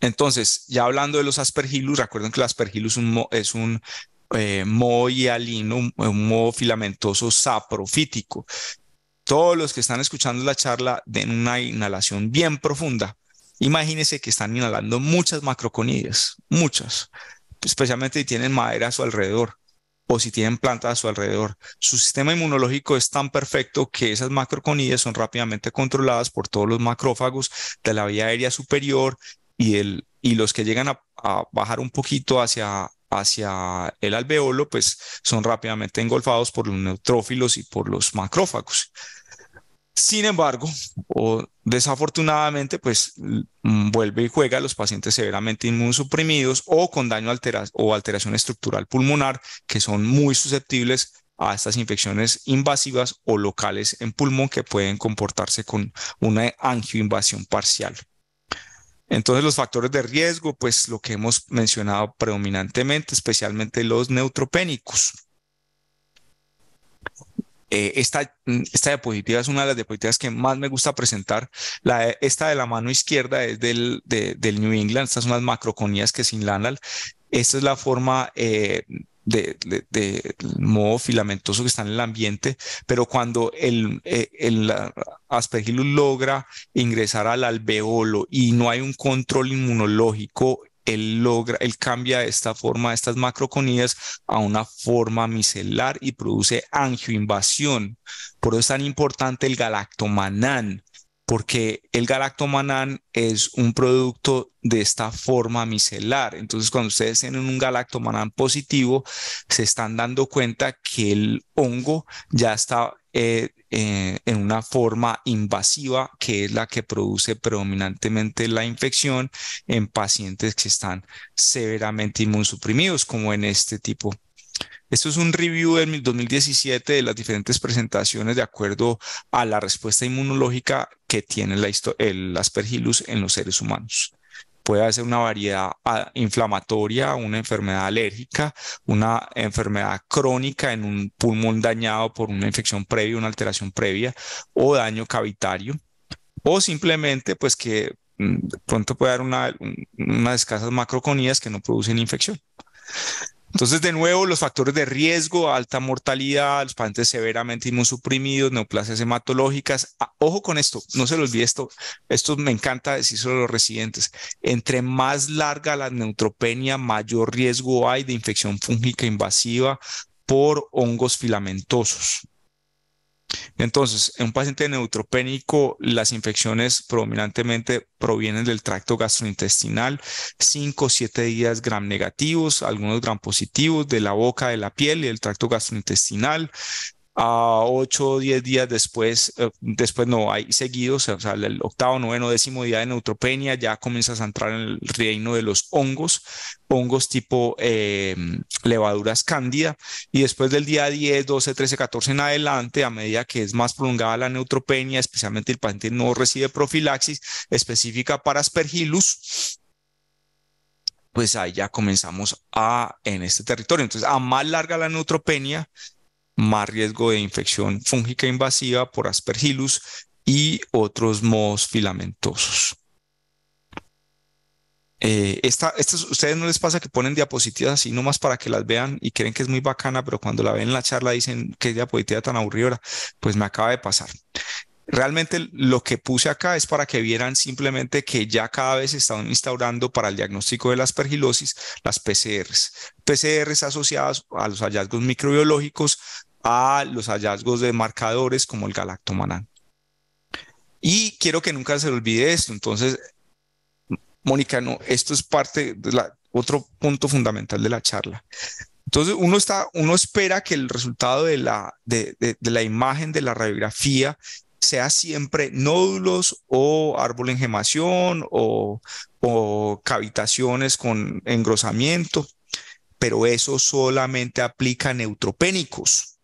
Entonces, ya hablando de los aspergillus, recuerden que el aspergillus es un, eh, un, moho filamentoso saprofítico. Todos los que están escuchando la charla den una inhalación bien profunda. Imagínense que están inhalando muchas macroconidias... muchas, especialmente si tienen madera a su alrededor o si tienen plantas a su alrededor. Su sistema inmunológico es tan perfecto que esas macroconidias son rápidamente controladas por todos los macrófagos de la vía aérea superior y, el, y los que llegan a, bajar un poquito hacia, hacia el alveolo, pues son rápidamente engolfados por los neutrófilos y por los macrófagos. Sin embargo, o desafortunadamente, pues mm, vuelve y juega a los pacientes severamente inmunosuprimidos o con daño altera o alteración estructural pulmonar, que son muy susceptibles a estas infecciones invasivas o locales en pulmón que pueden comportarse con una angioinvasión parcial. Entonces los factores de riesgo, pues lo que hemos mencionado predominantemente, especialmente los neutropénicos. Eh, esta, esta, diapositiva es una de las diapositivas que más me gusta presentar. esta de la mano izquierda es del, del New England. Estas son las macroconías que sin Lanal. Esta es la forma eh, de, modo filamentoso que está en el ambiente, pero cuando el, eh, el aspergillus logra ingresar al alveolo y no hay un control inmunológico, él logra, él cambia esta forma, estas macroconidas a una forma micelar y produce angioinvasión. Por eso es tan importante el galactomanán, porque el galactomanán es un producto de esta forma micelar. Entonces, cuando ustedes tienen un galactomanán positivo, se están dando cuenta que el hongo ya está eh, eh, en una forma invasiva, que es la que produce predominantemente la infección en pacientes que están severamente inmunosuprimidos, como en este tipo esto es un review del 2017 de las diferentes presentaciones de acuerdo a la respuesta inmunológica que tiene la el aspergillus en los seres humanos. Puede ser una variedad ah, inflamatoria, una enfermedad alérgica, una enfermedad crónica en un pulmón dañado por una infección previa, una alteración previa o daño cavitario, o simplemente pues que mm, pronto puede haber una, unas escasas macroconías que no producen infección. Entonces, de nuevo, los factores de riesgo, alta mortalidad, los pacientes severamente inmunosuprimidos, neoplasias hematológicas. Ah, ojo con esto, no se lo olvide esto. Esto me encanta decirlo a los residentes. Entre más larga la neutropenia, mayor riesgo hay de infección fúngica invasiva por hongos filamentosos. Entonces, en un paciente neutropénico, las infecciones predominantemente provienen del tracto gastrointestinal, 5 o 7 días gram negativos, algunos gram positivos, de la boca, de la piel y del tracto gastrointestinal a 8 o 10 días después, eh, después no, hay seguidos, o sea, el octavo, noveno, décimo día de neutropenia, ya comienzas a entrar en el reino de los hongos, hongos tipo eh, levaduras cándida, y después del día 10, 12, 13, 14 en adelante, a medida que es más prolongada la neutropenia, especialmente el paciente no recibe profilaxis específica para aspergillus, pues ahí ya comenzamos a en este territorio. Entonces, a más larga la neutropenia, más riesgo de infección fúngica invasiva por aspergillus y otros mohos filamentosos. Eh, esta, ustedes no les pasa que ponen diapositivas así nomás para que las vean y creen que es muy bacana, pero cuando la ven en la charla dicen que diapositiva tan aburrida, pues me acaba de pasar. Realmente lo que puse acá es para que vieran simplemente que ya cada vez se están instaurando para el diagnóstico de la aspergilosis las PCRs. PCRs asociadas a los hallazgos microbiológicos a los hallazgos de marcadores como el galactomanán. Y quiero que nunca se olvide esto. Entonces, Mónica, no, esto es parte de otro punto fundamental de la charla. Entonces, uno, está, uno espera que el resultado de la, de, la imagen de la radiografía sea siempre nódulos o árbol en gemación o, o cavitaciones con engrosamiento, pero eso solamente aplica neutropénicos.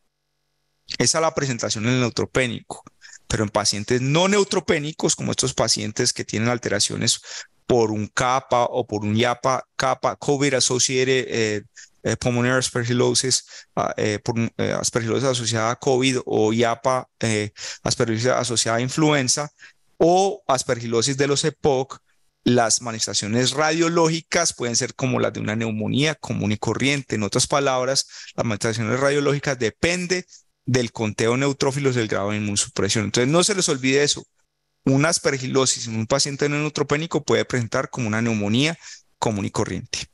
Esa es la presentación en el neutropénico, pero en pacientes no neutropénicos, como estos pacientes que tienen alteraciones por un CAPA o por un YAPA, CAPA, COVID-associated eh, eh, pulmonary ah, eh, por, eh, aspergillosis asociada a COVID o YAPA, aspergillosis asociada a influenza o aspergilosis de los EPOC, las manifestaciones radiológicas pueden ser como las de una neumonía común y corriente. En otras palabras, las manifestaciones radiológicas depende del conteo neutrófilos del grado de inmunosupresión. Entonces, no se les olvide eso. Una aspergilosis en un paciente neutropénico puede presentar como una neumonía común y corriente.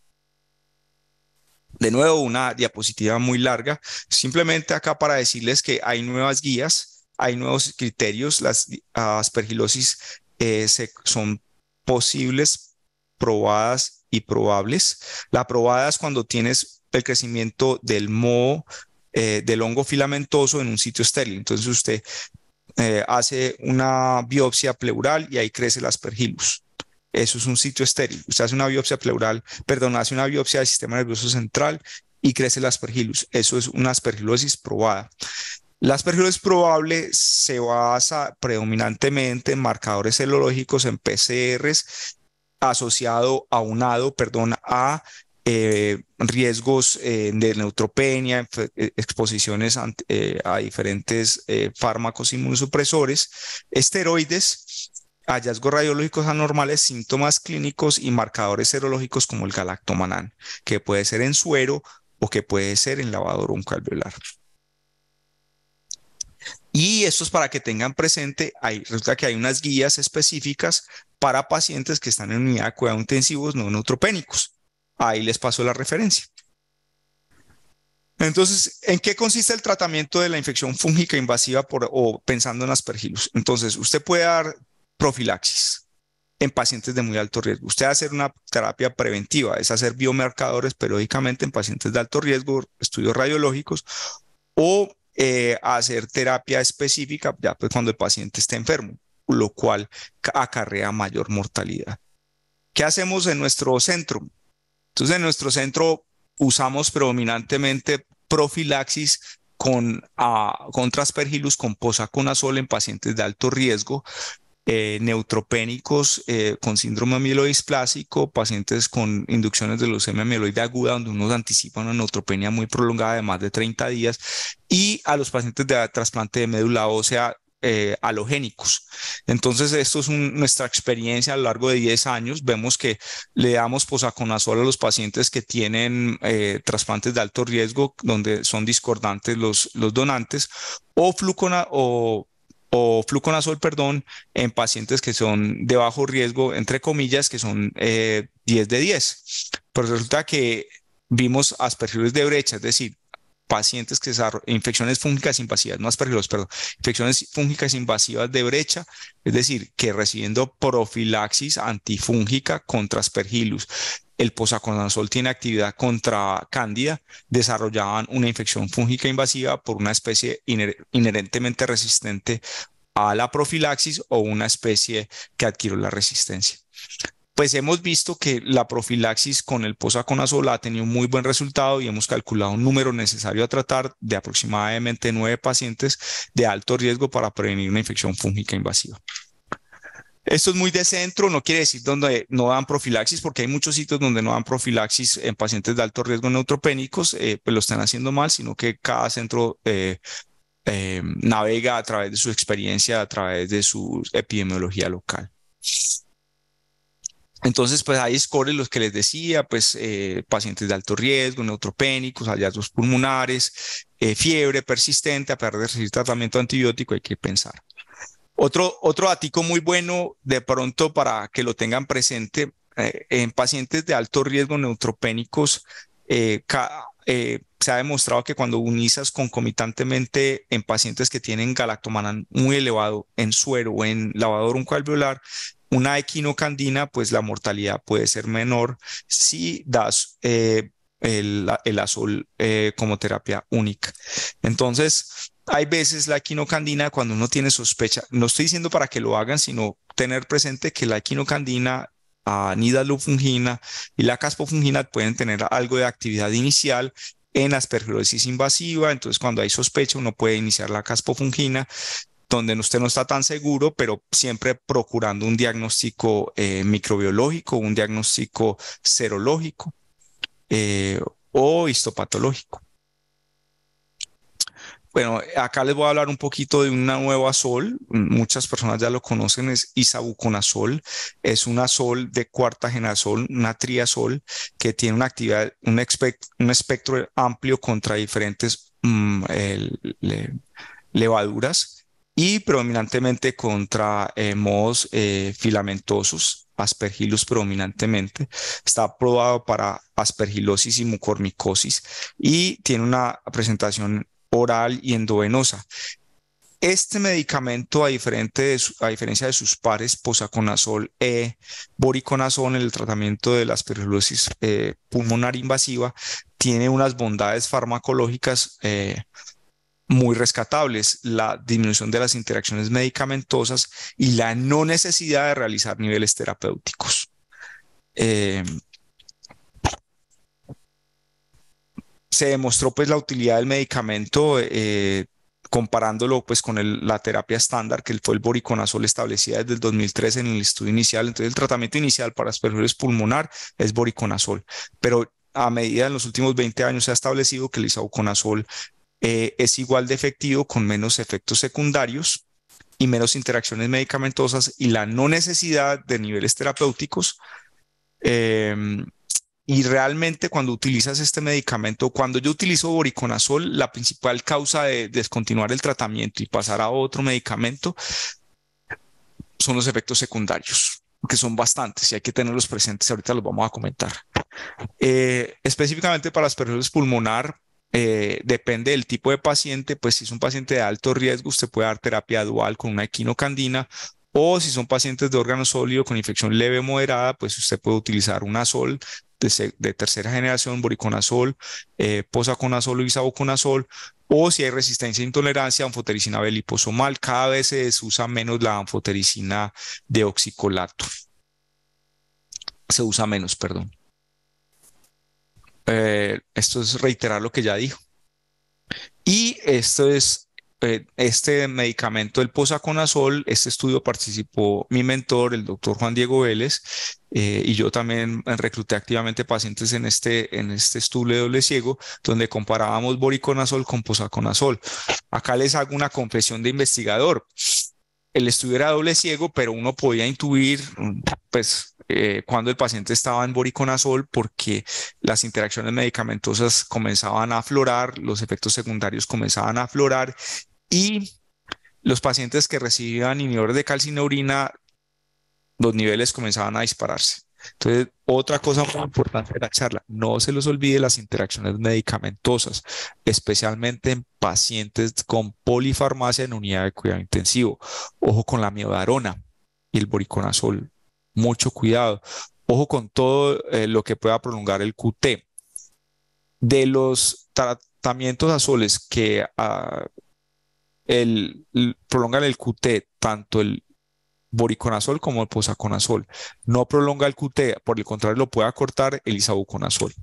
De nuevo, una diapositiva muy larga, simplemente acá para decirles que hay nuevas guías, hay nuevos criterios, las aspergilosis eh, son posibles, probadas y probables. La probada es cuando tienes el crecimiento del moho eh, del hongo filamentoso en un sitio estéril. Entonces usted eh, hace una biopsia pleural y ahí crece el aspergillus. Eso es un sitio estéril. Usted hace una biopsia pleural, perdón, hace una biopsia del sistema nervioso central y crece el aspergillus. Eso es una aspergilosis probada. La aspergilosis probable se basa predominantemente en marcadores celológicos, en PCRs, asociado, a lado perdón, a eh, riesgos eh, de neutropenia, eh, exposiciones a diferentes fármacos inmunosupresores, esteroides, hallazgos radiológicos anormales, síntomas clínicos y marcadores serológicos como el galactomanán, que puede ser en suero o que puede ser en lavador calveolar. Y esto es para que tengan presente, hay, resulta que hay unas guías específicas para pacientes que están en unidad de cuidado intensivos no neutropénicos. Ahí les pasó la referencia. Entonces, ¿en qué consiste el tratamiento de la infección fúngica invasiva o pensando en aspergillus? Entonces, usted puede dar profilaxis en pacientes de muy alto riesgo. Usted hacer una terapia preventiva, es hacer biomarcadores periódicamente en pacientes de alto riesgo, estudios radiológicos o eh, hacer terapia específica ya pues, cuando el paciente esté enfermo, lo cual acarrea mayor mortalidad. ¿Qué hacemos en nuestro centro? Entonces, en nuestro centro usamos predominantemente profilaxis con, transpergilus, ah, con Traspergillus con posaconazol en pacientes de alto riesgo, eh, neutropénicos eh, con síndrome amiloidisplásico, pacientes con inducciones de leucemia amiloide aguda, donde uno anticipa una neutropenia muy prolongada de más de 30 días, y a los pacientes de trasplante de médula ósea eh, halogénicos. Entonces, esto es nuestra experiencia a lo largo de 10 años. Vemos que le damos posaconazol a los pacientes que tienen eh, trasplantes de alto riesgo, donde son discordantes los, los donantes, o, flucona, o fluconazol, perdón, en pacientes que son de bajo riesgo, entre comillas, que son 10 eh, de 10. Pero pues resulta que vimos aspersiones de brecha, es decir, pacientes que desarrollan infecciones fúngicas invasivas, no aspergilos, perdón, infecciones fúngicas invasivas de brecha, es decir, que recibiendo profilaxis antifúngica contra aspergillus, el posaconazol tiene actividad contra cándida, desarrollaban una infección fúngica invasiva por una especie inherentemente resistente a la profilaxis o una especie que adquirió la resistencia pues hemos visto que la profilaxis con el posaconazol ha tenido muy buen resultado y hemos calculado un número necesario a tratar de aproximadamente nueve pacientes de alto riesgo para prevenir una infección fúngica invasiva. Esto es muy de centro, no quiere decir donde no dan profilaxis, porque hay muchos sitios donde no dan profilaxis en pacientes de alto riesgo neutropénicos, eh, pues lo están haciendo mal, sino que cada centro eh, eh, navega a través de su experiencia, a través de su epidemiología local. Entonces, pues hay scores, los que les decía, pues eh, pacientes de alto riesgo, neutropénicos, hallazgos pulmonares, eh, fiebre persistente, a pesar de recibir tratamiento antibiótico, hay que pensar. Otro, otro muy bueno, de pronto para que lo tengan presente, eh, en pacientes de alto riesgo neutropénicos, se ha demostrado que cuando unizas concomitantemente en pacientes que tienen galactomanan muy elevado en suero o en lavador uncoalveolar, una equinocandina, pues la mortalidad puede ser menor si das eh, el, azul eh, como terapia única. Entonces, hay veces la equinocandina cuando uno tiene sospecha, no estoy diciendo para que lo hagan, sino tener presente que la equinocandina a y la caspofungina pueden tener algo de actividad inicial en aspergilosis invasiva, entonces cuando hay sospecha uno puede iniciar la caspofungina donde usted no está tan seguro, pero siempre procurando un diagnóstico eh, microbiológico, un diagnóstico serológico eh, o histopatológico. Bueno, acá les voy a hablar un poquito de una nueva sol. Muchas personas ya lo conocen, es isabuconazol. Es una sol de cuarta generación, una triazol, que tiene una actividad, un, espectro amplio contra diferentes mm, levaduras y predominantemente contra eh, modos eh, filamentosos, aspergilos predominantemente. Está aprobado para aspergilosis y mucormicosis y tiene una presentación oral y endovenosa. Este medicamento, a, diferencia de sus pares, posaconazol e boriconazol, en el tratamiento de la aspergilosis eh, pulmonar invasiva, tiene unas bondades farmacológicas eh, muy rescatables, la disminución de las interacciones medicamentosas y la no necesidad de realizar niveles terapéuticos. Eh, se demostró pues la utilidad del medicamento eh, comparándolo pues con la terapia estándar que fue el boriconazol establecida desde el 2003 en el estudio inicial. Entonces el tratamiento inicial para aspergillus pulmonar es boriconazol, pero a medida en los últimos 20 años se ha establecido que el isabuconazol eh, es igual de efectivo con menos efectos secundarios y menos interacciones medicamentosas y la no necesidad de niveles terapéuticos. Em, y realmente cuando utilizas este medicamento, cuando yo utilizo boriconazol, la principal causa de descontinuar el tratamiento y pasar a otro medicamento son los efectos secundarios, que son bastantes y hay que tenerlos presentes. Ahorita los vamos a comentar. Eh, específicamente para las personas pulmonar, eh, depende del tipo de paciente, pues si es un paciente de alto riesgo, usted puede dar terapia dual con una equinocandina o si son pacientes de órgano sólido con infección leve moderada, pues usted puede utilizar un sol de, tercera generación, boriconazol, eh, posaconazol o isaboconazol, o si hay resistencia e intolerancia, anfotericina B liposomal. Cada vez se usa menos la anfotericina de oxicolato. Se usa menos, perdón. Eh, esto es reiterar lo que ya dijo. Y esto es eh, este medicamento el posaconazol, este estudio participó mi mentor, el doctor Juan Diego Vélez, eh, y yo también recluté activamente pacientes en este, en este estudio de doble ciego, donde comparábamos boriconazol con posaconazol. Acá les hago una confesión de investigador. El estudio era doble ciego, pero uno podía intuir, mm, pues eh, cuando el paciente estaba en boriconazol porque las interacciones medicamentosas comenzaban a aflorar, los efectos secundarios comenzaban a aflorar y los pacientes que recibían inhibidores de calcineurina, los niveles comenzaban a dispararse. Entonces, otra cosa muy importante de la charla, no se los olvide las interacciones medicamentosas, especialmente en pacientes con polifarmacia en unidad de cuidado intensivo. Ojo con la miodarona y el boriconazol mucho cuidado. Ojo con todo eh, lo que pueda prolongar el QT. De los tratamientos azules que ah, el, prolongan el QT, tanto el boriconazol como el posaconazol. No prolonga el QT, por el contrario, lo puede acortar el isabuconazol.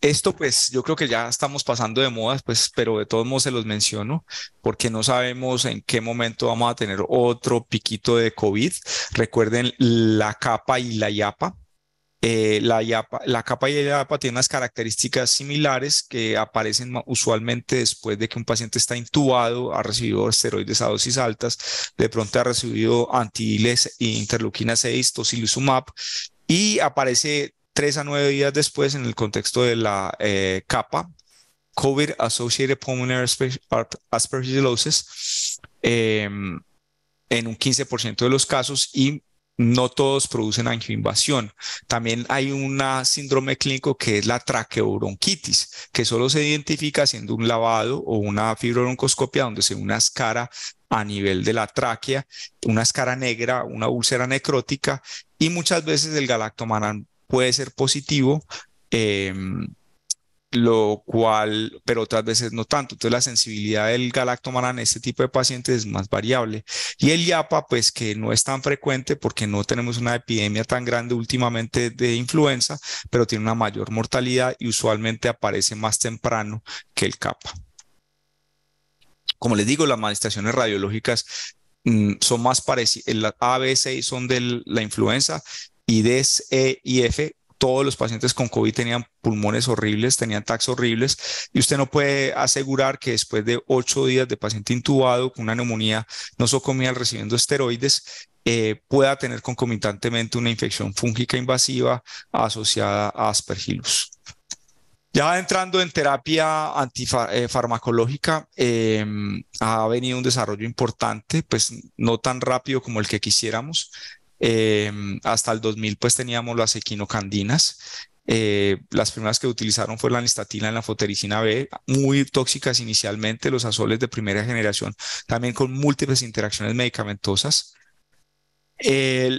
Esto pues yo creo que ya estamos pasando de modas, pues, pero de todos modos se los menciono porque no sabemos en qué momento vamos a tener otro piquito de COVID. Recuerden la capa y la yapa. Eh, la, la capa y la yapa tienen unas características similares que aparecen usualmente después de que un paciente está intubado, ha recibido esteroides a dosis altas, de pronto ha recibido e interleuquina 6, tocilizumab, y aparece Tres a nueve días después en el contexto de la eh, capa COVID Associated Pulmonary Aspergillosis em, en un 15% de los casos y no todos producen angioinvasión. También hay un síndrome clínico que es la traqueobronquitis, que solo se identifica siendo un lavado o una fibrobroncoscopia donde se una escara a nivel de la tráquea, una escara negra, una úlcera necrótica y muchas veces el galactomarán puede ser positivo, em, lo cual, pero otras veces no tanto. Entonces la sensibilidad del galactomaran en este tipo de pacientes es más variable. Y el YAPA, pues que no es tan frecuente porque no tenemos una epidemia tan grande últimamente de influenza, pero tiene una mayor mortalidad y usualmente aparece más temprano que el CAPA. Como les digo, las manifestaciones radiológicas mm, son más parecidas, las ABC son de la influenza IDES, E y F, todos los pacientes con COVID tenían pulmones horribles, tenían tax horribles, y usted no puede asegurar que después de ocho días de paciente intubado con una neumonía nosocomial recibiendo esteroides, eh, pueda tener concomitantemente una infección fúngica invasiva asociada a aspergillus. Ya entrando en terapia antifarmacológica, eh, em, ha venido un desarrollo importante, pues no tan rápido como el que quisiéramos, Em, hasta el 2000 pues teníamos las equinocandinas. Eh, las primeras que utilizaron fue la anistatina y la fotericina B, muy tóxicas inicialmente, los azoles de primera generación, también con múltiples interacciones medicamentosas.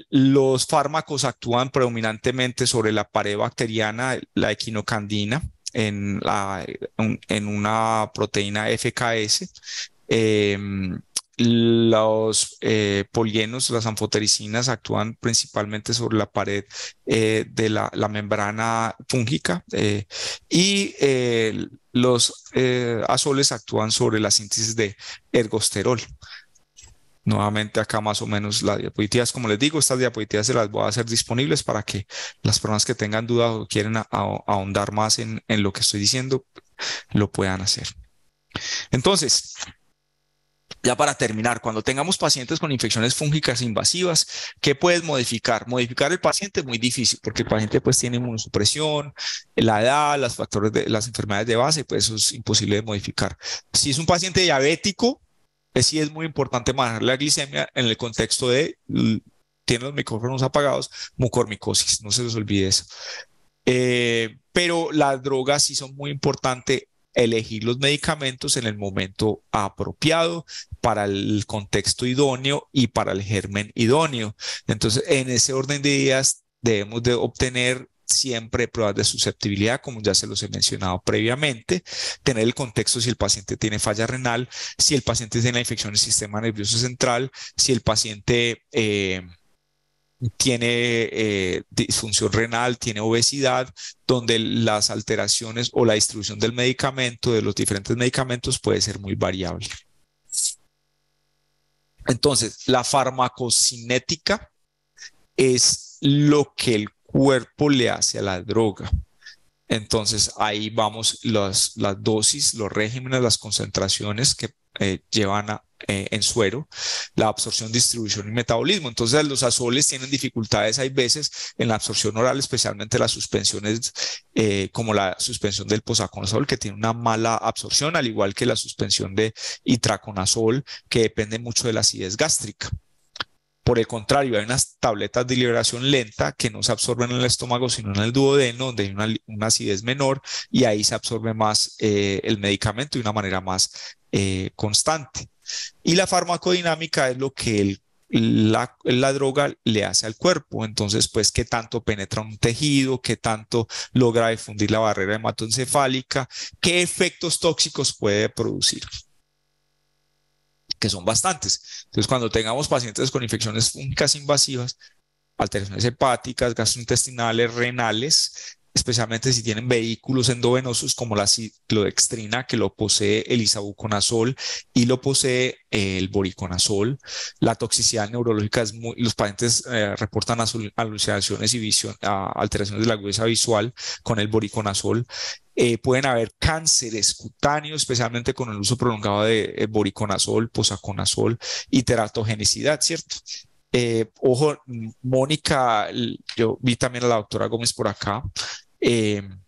los fármacos actúan predominantemente sobre la pared bacteriana, la equinocandina, en, en una proteína FKS. Em, los eh, polienos, las anfotericinas, actúan principalmente sobre la pared eh, de la, membrana fúngica eh, y eh, los azoles actúan sobre la síntesis de ergosterol. Nuevamente acá más o menos las diapositivas, como les digo, estas diapositivas se las voy a hacer disponibles para que las personas que tengan dudas o quieren ahondar más en lo que estoy diciendo, lo puedan hacer. Entonces, ya para terminar, cuando tengamos pacientes con infecciones fúngicas invasivas, ¿qué puedes modificar? Modificar el paciente es muy difícil porque el paciente pues tiene inmunosupresión, la edad, los factores de las enfermedades de base, pues eso es imposible de modificar. Si es un paciente diabético, pues, sí es muy importante manejar la glicemia en el contexto de tiene los micrófonos apagados, mucormicosis, no se les olvide eso. Eh, pero las drogas sí son muy importantes elegir los medicamentos en el momento apropiado, para el contexto idóneo y para el germen idóneo. Entonces, en ese orden de ideas debemos de obtener siempre pruebas de susceptibilidad, como ya se los he mencionado previamente, tener el contexto si el paciente tiene falla renal, si el paciente tiene la infección del sistema nervioso central, si el paciente... Eh, tiene eh, disfunción renal, tiene obesidad, donde las alteraciones o la distribución del medicamento, de los diferentes medicamentos, puede ser muy variable. Entonces, la farmacocinética es lo que el cuerpo le hace a la droga. Entonces ahí vamos las, dosis, los regímenes, las concentraciones que eh, llevan eh, en suero la absorción, distribución y metabolismo. Entonces los azoles tienen dificultades, hay veces, en la absorción oral, especialmente las suspensiones eh, como la suspensión del posaconazol, que tiene una mala absorción, al igual que la suspensión de itraconazol, que depende mucho de la acidez gástrica. Por el contrario, hay unas tabletas de liberación lenta que no se absorben en el estómago, sino en el duodeno, donde hay una, acidez menor y ahí se absorbe más eh, el medicamento de una manera más eh, constante. Y la farmacodinámica es lo que la, droga le hace al cuerpo. Entonces, pues, qué tanto penetra un tejido, qué tanto logra difundir la barrera hematoencefálica, qué efectos tóxicos puede producir que son bastantes. Entonces, cuando tengamos pacientes con infecciones fúngicas invasivas, alteraciones hepáticas, gastrointestinales, renales, especialmente si tienen vehículos endovenosos como la cicloextrina que lo posee el isabuconazol y lo posee eh, el boriconazol. La toxicidad neurológica es muy, los pacientes eh, reportan alucinaciones y visión, alteraciones de la agudeza visual con el boriconazol eh, pueden haber cánceres cutáneos, especialmente con el uso prolongado de eh, boriconazol, posaconazol y teratogenicidad, ¿cierto? Eh, ojo, Mónica, yo vi también a la doctora Gómez por acá.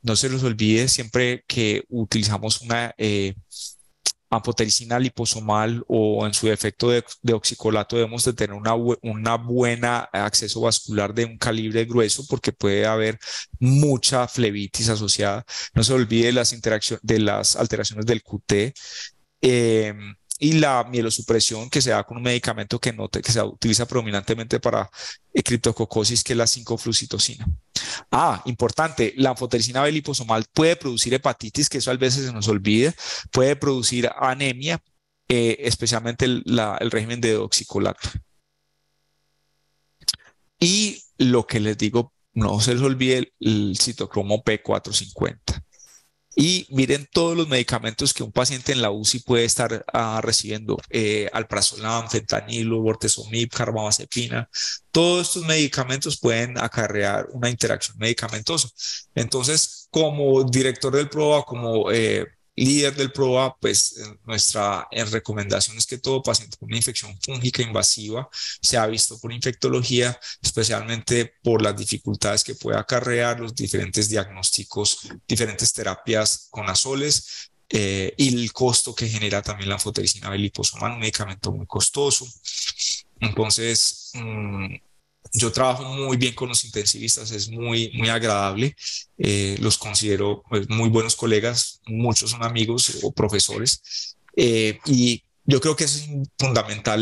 no se los olvide siempre que utilizamos una Ampotericina liposomal o en su efecto de, oxicolato debemos de tener una, buena acceso vascular de un calibre grueso porque puede haber mucha flebitis asociada. No se olvide las de las alteraciones del QT. Em, y la mielosupresión que se da con un medicamento que, no que se utiliza predominantemente para eh, criptococosis, que es la 5-flucitocina. Ah, importante, la anfotericina B liposomal puede producir hepatitis, que eso a veces se nos olvida, puede producir anemia, eh, especialmente el, régimen de doxicolato. Y lo que les digo, no se les olvide el citocromo P450 y miren todos los medicamentos que un paciente en la UCI puede estar ah, recibiendo, eh, alprazolam, fentanilo, bortezomib, carbamazepina, todos estos medicamentos pueden acarrear una interacción medicamentosa. Entonces, como director del PROA, como eh, líder del PROA, pues eh, nuestra recomendación es que todo paciente con una infección fúngica invasiva sea visto por infectología, especialmente por las dificultades que puede acarrear los diferentes diagnósticos, diferentes terapias con azoles, eh, y el costo que genera también la fotericina liposomal, un medicamento muy costoso. Entonces, mm, yo trabajo muy bien con los intensivistas, es muy, muy agradable, eh, los considero pues, muy buenos colegas, muchos son amigos o profesores, eh, y yo creo que es fundamental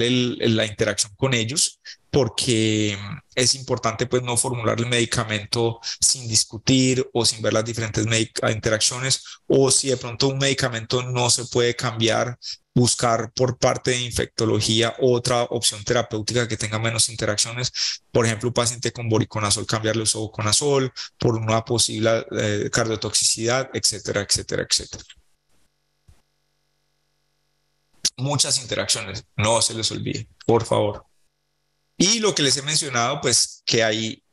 la interacción con ellos porque es importante pues no formular el medicamento sin discutir o sin ver las diferentes interacciones o si de pronto un medicamento no se puede cambiar buscar por parte de infectología otra opción terapéutica que tenga menos interacciones, por ejemplo, un paciente con boriconazol, cambiarle uso boriconazol por una posible eh, cardiotoxicidad, etcétera, etcétera, etcétera. Muchas interacciones, no se les olvide, por favor. Y lo que les he mencionado, pues que hay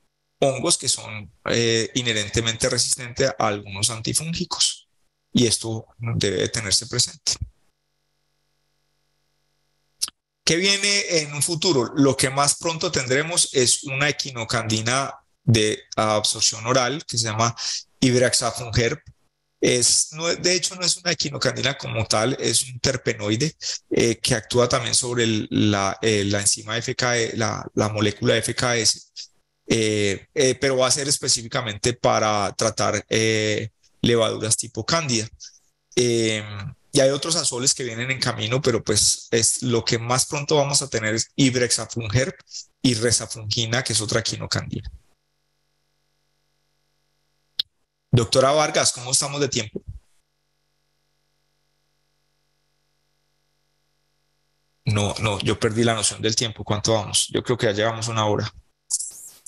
hongos que son eh, inherentemente resistentes a algunos antifúngicos. Y esto debe tenerse presente. ¿Qué viene en un futuro? Lo que más pronto tendremos es una equinocandina de absorción oral que se llama Ibraxafungerp. Es, de hecho, no es una equinocandina como tal, es un terpenoide eh, que actúa también sobre la, eh, la, enzima FKE, la, la molécula FKS, eh, pero va a ser específicamente para tratar levaduras tipo cándida y hay otros azules que vienen en camino, pero pues es lo que más pronto vamos a tener es ibrexafungerp y resafungina, que es otra quinocandida. Doctora Vargas, ¿cómo estamos de tiempo? No, no, yo perdí la noción del tiempo. ¿Cuánto vamos? Yo creo que ya llevamos una hora.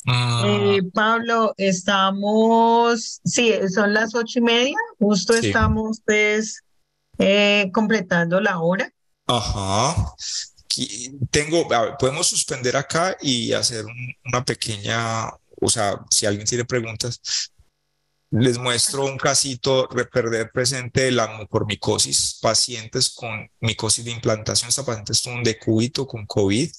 Mm. Eh, Pablo, estamos, sí, son las ocho y media, justo estamos pues eh, completando la hora. Ajá. Tengo, podemos suspender acá y hacer una pequeña, o sea, si alguien tiene preguntas, les muestro un casito perder presente la mucormicosis, pacientes con micosis de implantación, esta paciente estuvo un decúbito con COVID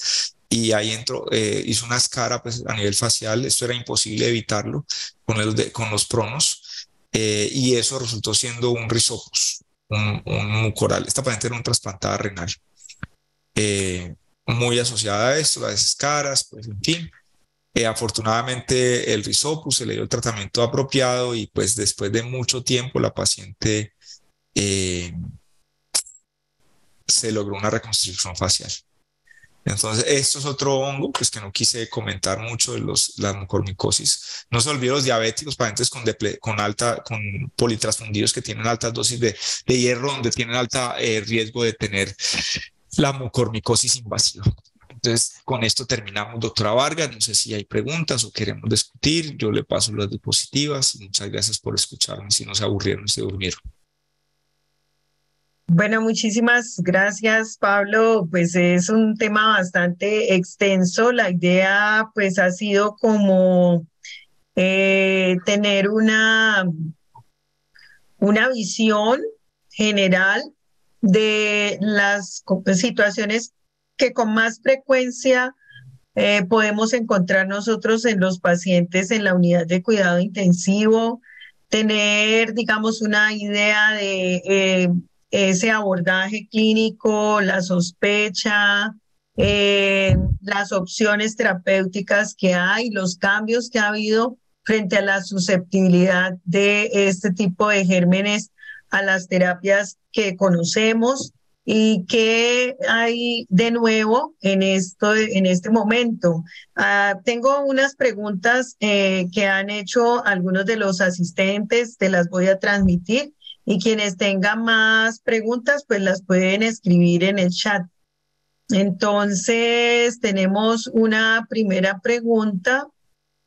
y ahí entró, eh, hizo una escara pues, a nivel facial, esto era imposible evitarlo con, el con los pronos eh, y eso resultó siendo un risopos un, mucoral. Esta paciente era un trasplantada renal, eh, muy asociada a esto, a caras, pues en fin. Eh, afortunadamente el risopus se le dio el tratamiento apropiado y pues después de mucho tiempo la paciente eh, se logró una reconstrucción facial. Entonces, esto es otro hongo, pues que no quise comentar mucho de los, mucormicosis. No se olviden los diabéticos, pacientes con, alta, con politransfundidos que tienen altas dosis de, hierro, donde tienen alta eh, riesgo de tener la mucormicosis invasiva. Entonces, con esto terminamos, doctora Vargas. No sé si hay preguntas o queremos discutir. Yo le paso las diapositivas. Muchas gracias por escucharme. Si no se aburrieron, se durmieron. Bueno, muchísimas gracias, Pablo. Pues es un tema bastante extenso. La idea, pues, ha sido como eh, tener una, una visión general de las situaciones que con más frecuencia eh, podemos encontrar nosotros en los pacientes en la unidad de cuidado intensivo, tener, digamos, una idea de eh, ese abordaje clínico, la sospecha, eh, las opciones terapéuticas que hay, los cambios que ha habido frente a la susceptibilidad de este tipo de gérmenes a las terapias que conocemos y que hay de nuevo en, esto, en este momento. Ah, tengo unas preguntas eh, que han hecho algunos de los asistentes, te las voy a transmitir. Y quienes tengan más preguntas, pues las pueden escribir en el chat. Entonces, tenemos una primera pregunta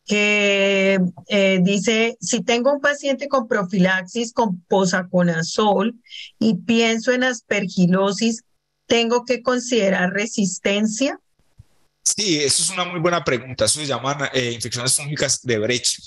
que eh, dice, si tengo un paciente con profilaxis con posaconazol y pienso en aspergilosis, ¿tengo que considerar resistencia? Sí, eso es una muy buena pregunta. Eso se llama eh, infecciones fúngicas de brecha.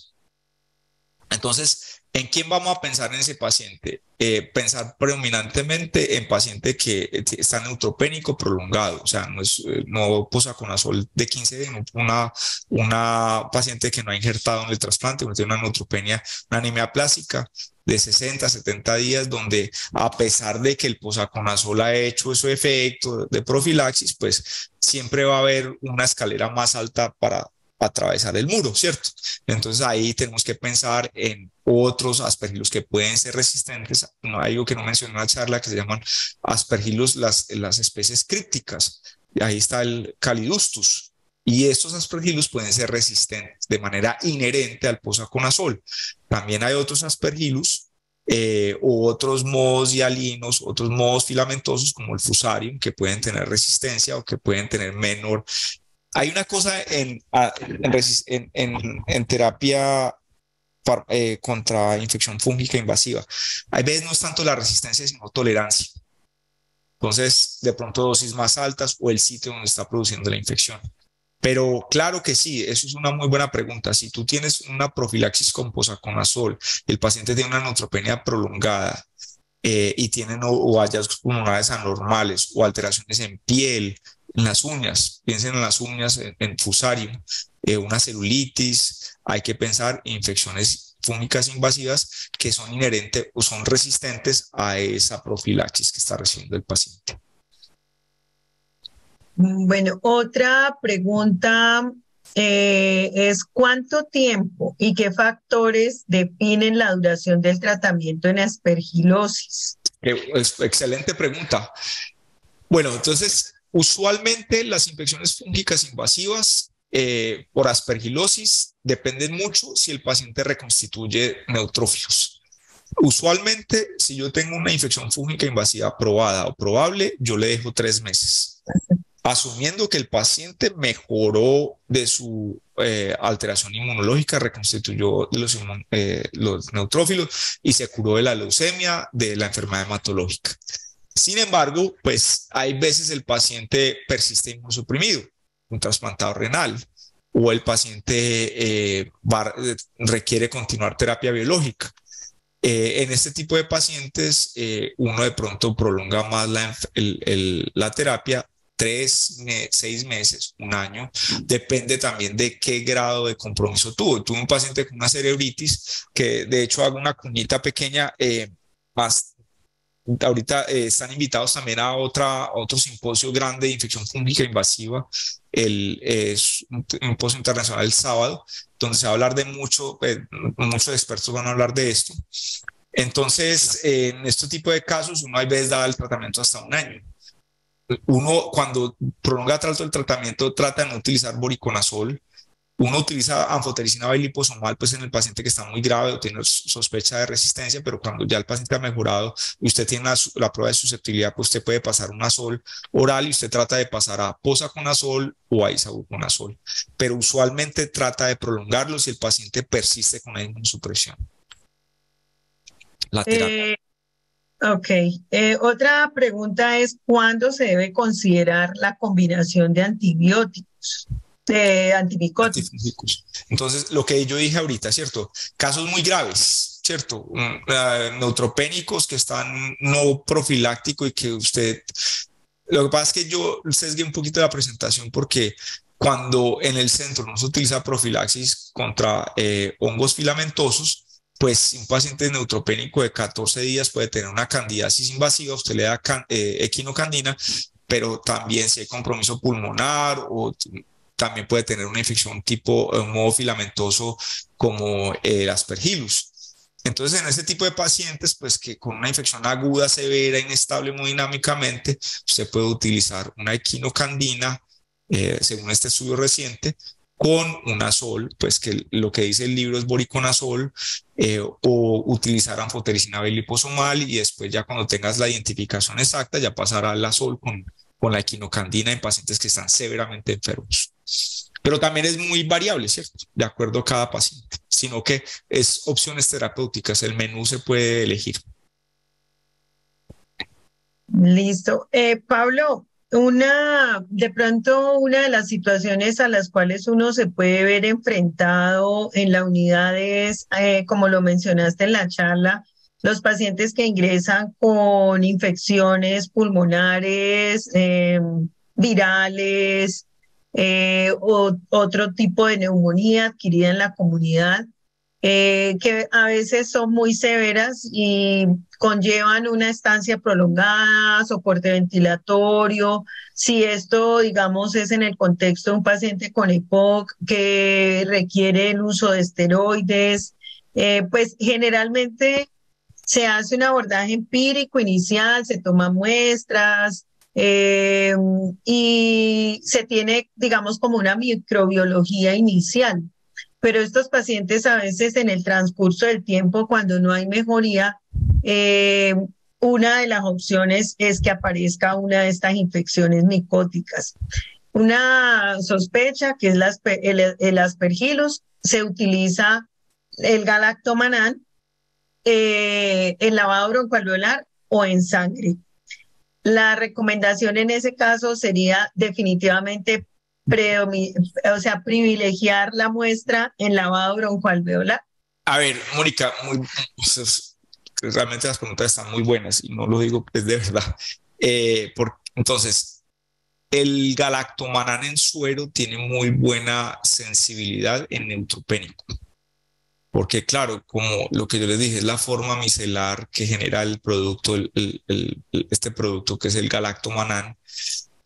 Entonces, ¿en quién vamos a pensar en ese paciente? Eh, pensar predominantemente en paciente eh, que está neutropénico prolongado, o sea, no, es, eh, no posa con de 15 días, una, una paciente que no ha injertado en el trasplante, una neutropenia, una anemia plástica de 60, 70 días, donde a pesar de que el posaconazol ha hecho su efecto de profilaxis, pues siempre va a haber una escalera más alta para atravesar el muro, ¿cierto? Entonces ahí tenemos que pensar en otros aspergilos que pueden ser resistentes. No, hay algo que no mencioné en la charla que se llaman aspergilos, las, las especies crípticas. Y ahí está el calidustus, y estos aspergilos pueden ser resistentes de manera inherente al posaconazol. También hay otros aspergilos, eh, otros modos dialinos, otros modos filamentosos como el fusarium, que pueden tener resistencia o que pueden tener menor hay una cosa en, ah, terapia eh, contra infección fúngica invasiva. A veces no es tanto la resistencia, sino tolerancia. Entonces, de pronto dosis más altas o el sitio donde está produciendo la infección. Pero claro que sí, eso es una muy buena pregunta. Si tú tienes una profilaxis con posaconazol, el paciente tiene una neutropenia prolongada eh, y tienen o, o hallazgos pulmonares anormales o alteraciones en piel en las uñas, piensen en las uñas, en, fusario, eh, una celulitis, hay que pensar en infecciones fúngicas invasivas que son inherentes o son resistentes a esa profilaxis que está recibiendo el paciente. Mm, bueno, otra pregunta eh, es cuánto tiempo y qué factores definen la duración del tratamiento en aspergilosis. Eh, excelente pregunta. Bueno, entonces Usualmente las infecciones fúngicas invasivas eh, por aspergilosis dependen mucho si el paciente reconstituye neutrófilos. Usualmente, si yo tengo una infección fúngica invasiva probada o probable, yo le dejo tres meses. Asumiendo que el paciente mejoró de su eh, alteración inmunológica, reconstituyó los, eh, los neutrófilos y se curó de la leucemia, de la enfermedad hematológica. Sin embargo, pues hay veces el paciente persiste inmunosuprimido, un trasplantado renal, o el paciente eh, requiere continuar terapia biológica. Eh, en este tipo de pacientes, eh, uno de pronto prolonga más la, terapia, tres, seis meses, un año, depende también de qué grado de compromiso tuvo. Tuve un paciente con una cerebritis que de hecho hago una cuñita pequeña, más Ahorita eh, están invitados también a, otra, otro simposio grande de infección fúngica invasiva, el, es un, simposio internacional el sábado, donde se va a hablar de mucho, pues, muchos expertos van a hablar de esto. Entonces, eh, en este tipo de casos, uno hay veces da el tratamiento hasta un año. Uno, cuando prolonga tanto el tratamiento, trata de no utilizar boriconazol, uno utiliza anfotericina B liposomal pues en el paciente que está muy grave o tiene sospecha de resistencia, pero cuando ya el paciente ha mejorado y usted tiene la, prueba de susceptibilidad, pues usted puede pasar una sol oral y usted trata de pasar a posa con posaconazol o a isabuconazol. Pero usualmente trata de prolongarlo si el paciente persiste con la insupresión. La eh, Ok. Eh, otra pregunta es, ¿cuándo se debe considerar la combinación de antibióticos? de antimicóticos. Entonces, lo que yo dije ahorita, ¿cierto? Casos muy graves, ¿cierto? Mm, eh, neutropénicos que están no profiláctico y que usted... Lo que pasa es que yo sesgué un poquito la presentación porque cuando en el centro no se utiliza profilaxis contra eh, hongos filamentosos, pues un paciente neutropénico de 14 días puede tener una candidiasis invasiva, usted le da eh, equinocandina, pero también si hay compromiso pulmonar o también puede tener una infección tipo eh, un modo filamentoso como eh, el aspergillus. Entonces, en este tipo de pacientes, pues que con una infección aguda, severa, inestable muy dinámicamente, se puede utilizar una equinocandina, eh, según este estudio reciente, con sol pues que lo que dice el libro es boriconazol, o utilizar anfotericina B liposomal y después ya cuando tengas la identificación exacta, ya pasará la sol con, con la equinocandina en pacientes que están severamente enfermos. Pero también es muy variable, ¿cierto? De acuerdo a cada paciente, sino que es opciones terapéuticas, el menú se puede elegir. Listo. Eh, Pablo, una, de pronto una de las situaciones a las cuales uno se puede ver enfrentado en la unidad es, eh, como lo mencionaste en la charla, los pacientes que ingresan con infecciones pulmonares, eh, virales, eh, o, otro tipo de neumonía adquirida en la comunidad, eh, que a veces son muy severas y conllevan una estancia prolongada, soporte ventilatorio. Si esto, digamos, es en el contexto de un paciente con EPOC que requiere el uso de esteroides, eh, pues generalmente se hace un abordaje empírico inicial, se toman muestras, eh, y se tiene, digamos, como una microbiología inicial. Pero estos pacientes a veces en el transcurso del tiempo, cuando no hay mejoría, eh, una de las opciones es que aparezca una de estas infecciones micóticas. Una sospecha, que es el, el, se utiliza el galactomanal eh, en lavado broncoalveolar o en sangre. La recomendación en ese caso sería definitivamente o sea, privilegiar la muestra en lavado broncoalveolar. A ver, Mónica, muy, realmente las preguntas están muy buenas y no lo digo es de verdad. Eh, entonces, el galactomanán en suero tiene muy buena sensibilidad en neutropénico porque claro, como lo que yo les dije, es la forma micelar que genera el producto, este producto que es el galactomanán,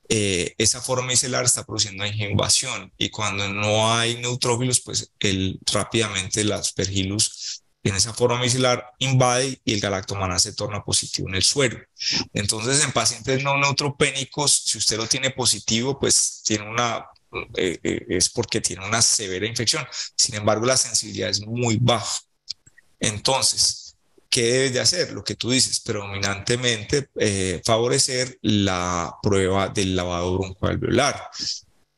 eh, esa forma micelar está produciendo invasión y cuando no hay neutrófilos, pues el, rápidamente el aspergillus en esa forma micelar invade y el galactomanán se torna positivo en el suero. Entonces, en pacientes no neutropénicos, si usted lo tiene positivo, pues tiene una eh, eh, es porque tiene una severa infección. Sin embargo, la sensibilidad es muy baja. Entonces, ¿qué debes de hacer? Lo que tú dices, predominantemente eh, favorecer la prueba del lavado broncoalveolar.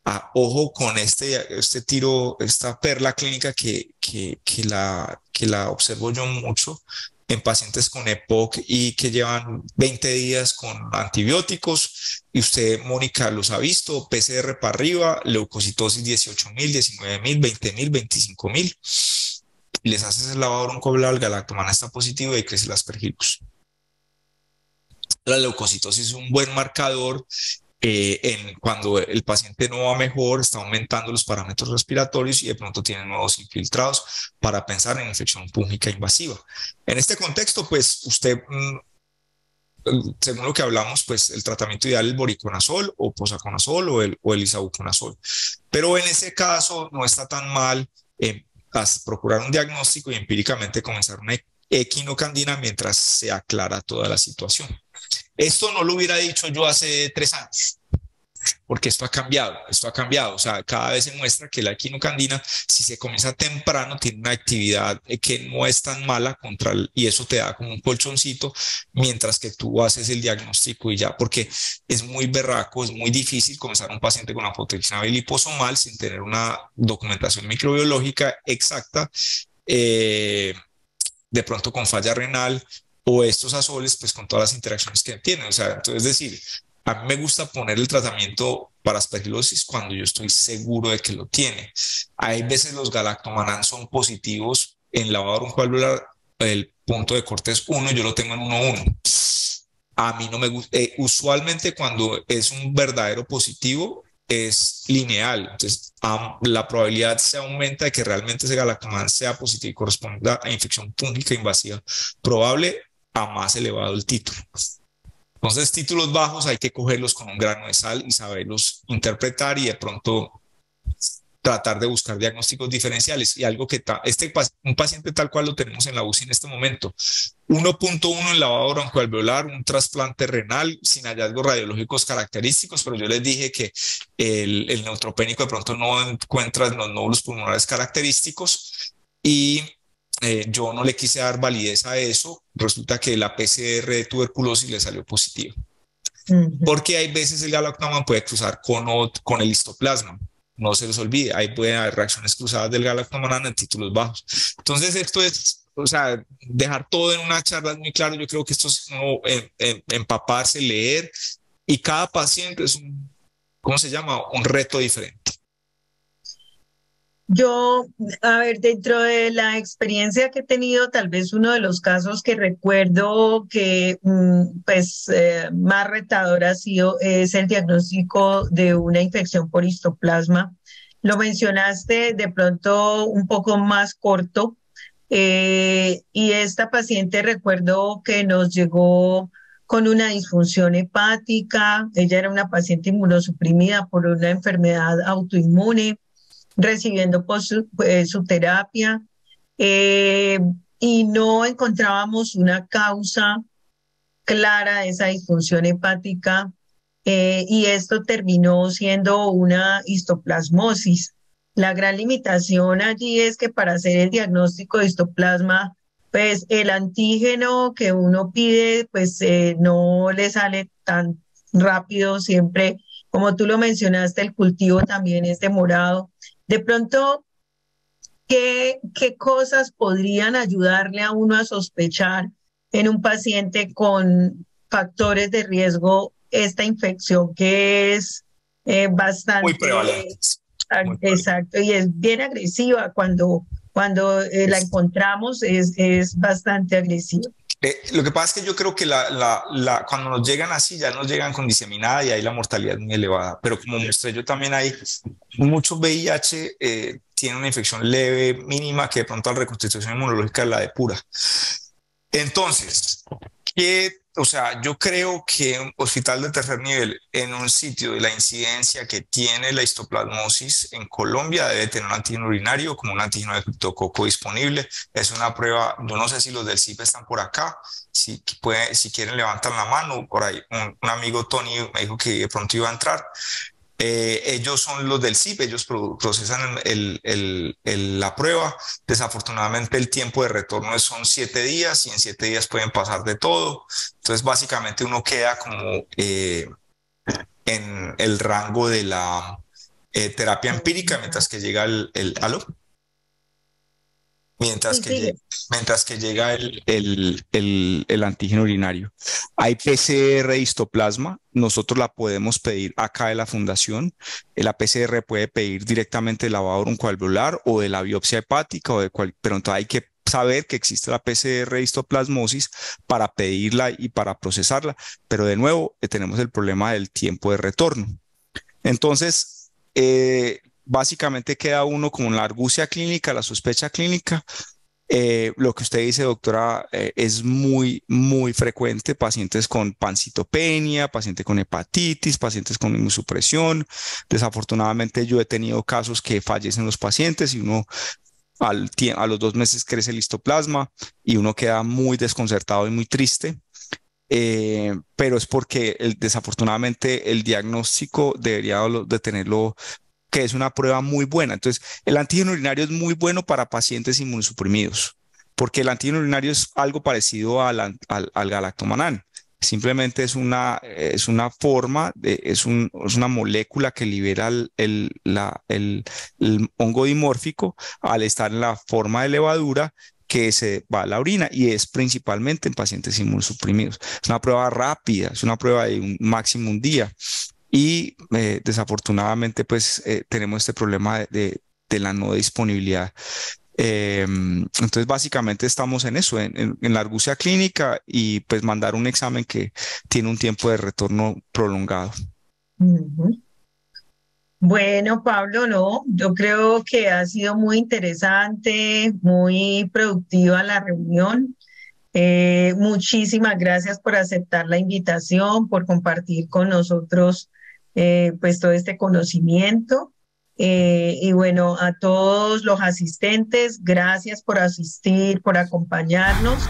Ah, ojo con este, este tiro, esta perla clínica que, que, la, que la observo yo mucho en pacientes con EPOC y que llevan 20 días con antibióticos. Y usted, Mónica, los ha visto, PCR para arriba, leucocitosis 18.000, 19.000, 20.000, 25.000. Les haces el lavado la galactomana está positivo y crece las pergilus. La leucocitosis es un buen marcador eh, en, cuando el paciente no va mejor, está aumentando los parámetros respiratorios y de pronto tiene nuevos infiltrados para pensar en infección pública invasiva. En este contexto, pues usted, mm, mm, según lo que hablamos, pues el tratamiento ideal es el boriconazol o posaconazol o el, o isabuconazol. Pero en ese caso no está tan mal eh, procurar un diagnóstico y empíricamente comenzar una equinocandina mientras se aclara toda la situación. Esto no lo hubiera dicho yo hace tres años, porque esto ha cambiado, esto ha cambiado. O sea, cada vez se muestra que la equinocandina, si se comienza temprano, tiene una actividad que no es tan mala contra y eso te da como un colchoncito mientras que tú haces el diagnóstico y ya, porque es muy berraco, es muy difícil comenzar un paciente con apotricina liposomal sin tener una documentación microbiológica exacta. Eh, de pronto con falla renal, o estos azoles, pues con todas las interacciones que tienen. O sea, entonces, es decir, a mí me gusta poner el tratamiento para aspergilosis cuando yo estoy seguro de que lo tiene. Hay veces los galactomanán son positivos en lavado broncoalveolar, el punto de corte es 1, yo lo tengo en 1-1. A mí no me gusta, eh, usualmente cuando es un verdadero positivo es lineal, entonces la probabilidad se aumenta de que realmente ese galactomanán sea positivo y corresponda a infección púngica invasiva probable a más elevado el título. Entonces, títulos bajos hay que cogerlos con un grano de sal y saberlos interpretar y de pronto tratar de buscar diagnósticos diferenciales. Y algo que este, un paciente tal cual lo tenemos en la UCI en este momento, 1.1 en lavado broncoalveolar, un trasplante renal sin hallazgos radiológicos característicos, pero yo les dije que el, el neutropénico de pronto no encuentra los nódulos pulmonares característicos y eh, yo no le quise dar validez a eso, resulta que la PCR de tuberculosis le salió positiva. Porque hay veces el galactoman puede cruzar con, con el histoplasma. No se les olvide, ahí pueden haber reacciones cruzadas del galactoman en títulos bajos. Entonces, esto es, o sea, dejar todo en una charla muy claro. Yo creo que esto es como eh, eh, empaparse, leer, y cada paciente es un, ¿cómo se llama? Un reto diferente. Yo, a ver, dentro de la experiencia que he tenido, tal vez uno de los casos que recuerdo que mm, pues eh, más retador ha sido es el diagnóstico de una infección por histoplasma. Lo mencionaste de pronto un poco más corto eh, y esta paciente recuerdo que nos llegó con una disfunción hepática, ella era una paciente inmunosuprimida por una enfermedad autoinmune recibiendo eh, su, terapia eh, y no encontrábamos una causa clara de esa disfunción hepática eh, y esto terminó siendo una histoplasmosis. La gran limitación allí es que para hacer el diagnóstico de histoplasma, pues el antígeno que uno pide, pues no le sale tan rápido siempre como tú lo mencionaste, el cultivo también es demorado. De pronto, ¿qué, qué cosas podrían ayudarle a uno a sospechar en un paciente con factores de riesgo esta infección que es eh, bastante... Muy prevalente. exacto, y es bien agresiva cuando, cuando eh, la encontramos, es, es bastante agresiva. Eh, lo que pasa es que yo creo que la, la, cuando nos llegan así, ya nos llegan con diseminada y ahí la mortalidad es muy elevada. Pero como mostré yo también hay muchos VIH eh, tienen una infección leve, mínima, que de pronto la reconstitución inmunológica la depura. Entonces, o sea, yo creo que un hospital de tercer nivel en un sitio de la incidencia que tiene la histoplasmosis en Colombia debe tener un antígeno urinario como un antígeno de criptococo disponible. Es una prueba, yo no sé si los del CIP están por acá, si, puede si quieren levantan la mano, por ahí un, amigo Tony me dijo que de pronto iba a entrar, eh, ellos son los del CIP, ellos procesan la prueba. Desafortunadamente el tiempo de retorno son siete días y en siete días pueden pasar de todo. Entonces básicamente uno queda como eh, en el rango de la eh, terapia empírica mientras que llega el, el mientras que, llega, mientras que llega el, el, antígeno urinario. Hay PCR histoplasma, nosotros la podemos pedir acá de la fundación. Eh, la PCR puede pedir directamente el lavado broncoalveolar o de la biopsia hepática, o de cual, pero entonces hay que saber que existe la PCR histoplasmosis para pedirla y para procesarla, pero de nuevo eh, tenemos el problema del tiempo de retorno. Entonces, eh, básicamente queda uno con la argucia clínica, la sospecha clínica. Eh, lo que usted dice, doctora, eh, es muy, muy frecuente. Pacientes con pancitopenia, pacientes con hepatitis, pacientes con inmunosupresión. Desafortunadamente, yo he tenido casos que fallecen los pacientes y uno a los dos meses crece el histoplasma y uno queda muy desconcertado y muy triste. Eh, pero es porque desafortunadamente el diagnóstico debería de tenerlo que es una prueba muy buena. Entonces, el antígeno urinario es muy bueno para pacientes inmunosuprimidos, porque el antígeno urinario es algo parecido al, al, galactomanán. Simplemente es una, es una forma, es, una molécula que libera el, hongo dimórfico al estar en la forma de levadura que se va a la orina y es principalmente en pacientes inmunosuprimidos. Es una prueba rápida, es una prueba de un máximo un día. Y eh, desafortunadamente, pues eh, tenemos este problema de, la no disponibilidad em, entonces, básicamente estamos en eso, en, la argucia clínica y pues mandar un examen que tiene un tiempo de retorno prolongado. Bueno, Pablo, no, yo creo que ha sido muy interesante, muy productiva la reunión. Eh, muchísimas gracias por aceptar la invitación, por compartir con nosotros eh, pues todo este conocimiento. Eh, y bueno, a todos los asistentes, gracias por asistir, por acompañarnos.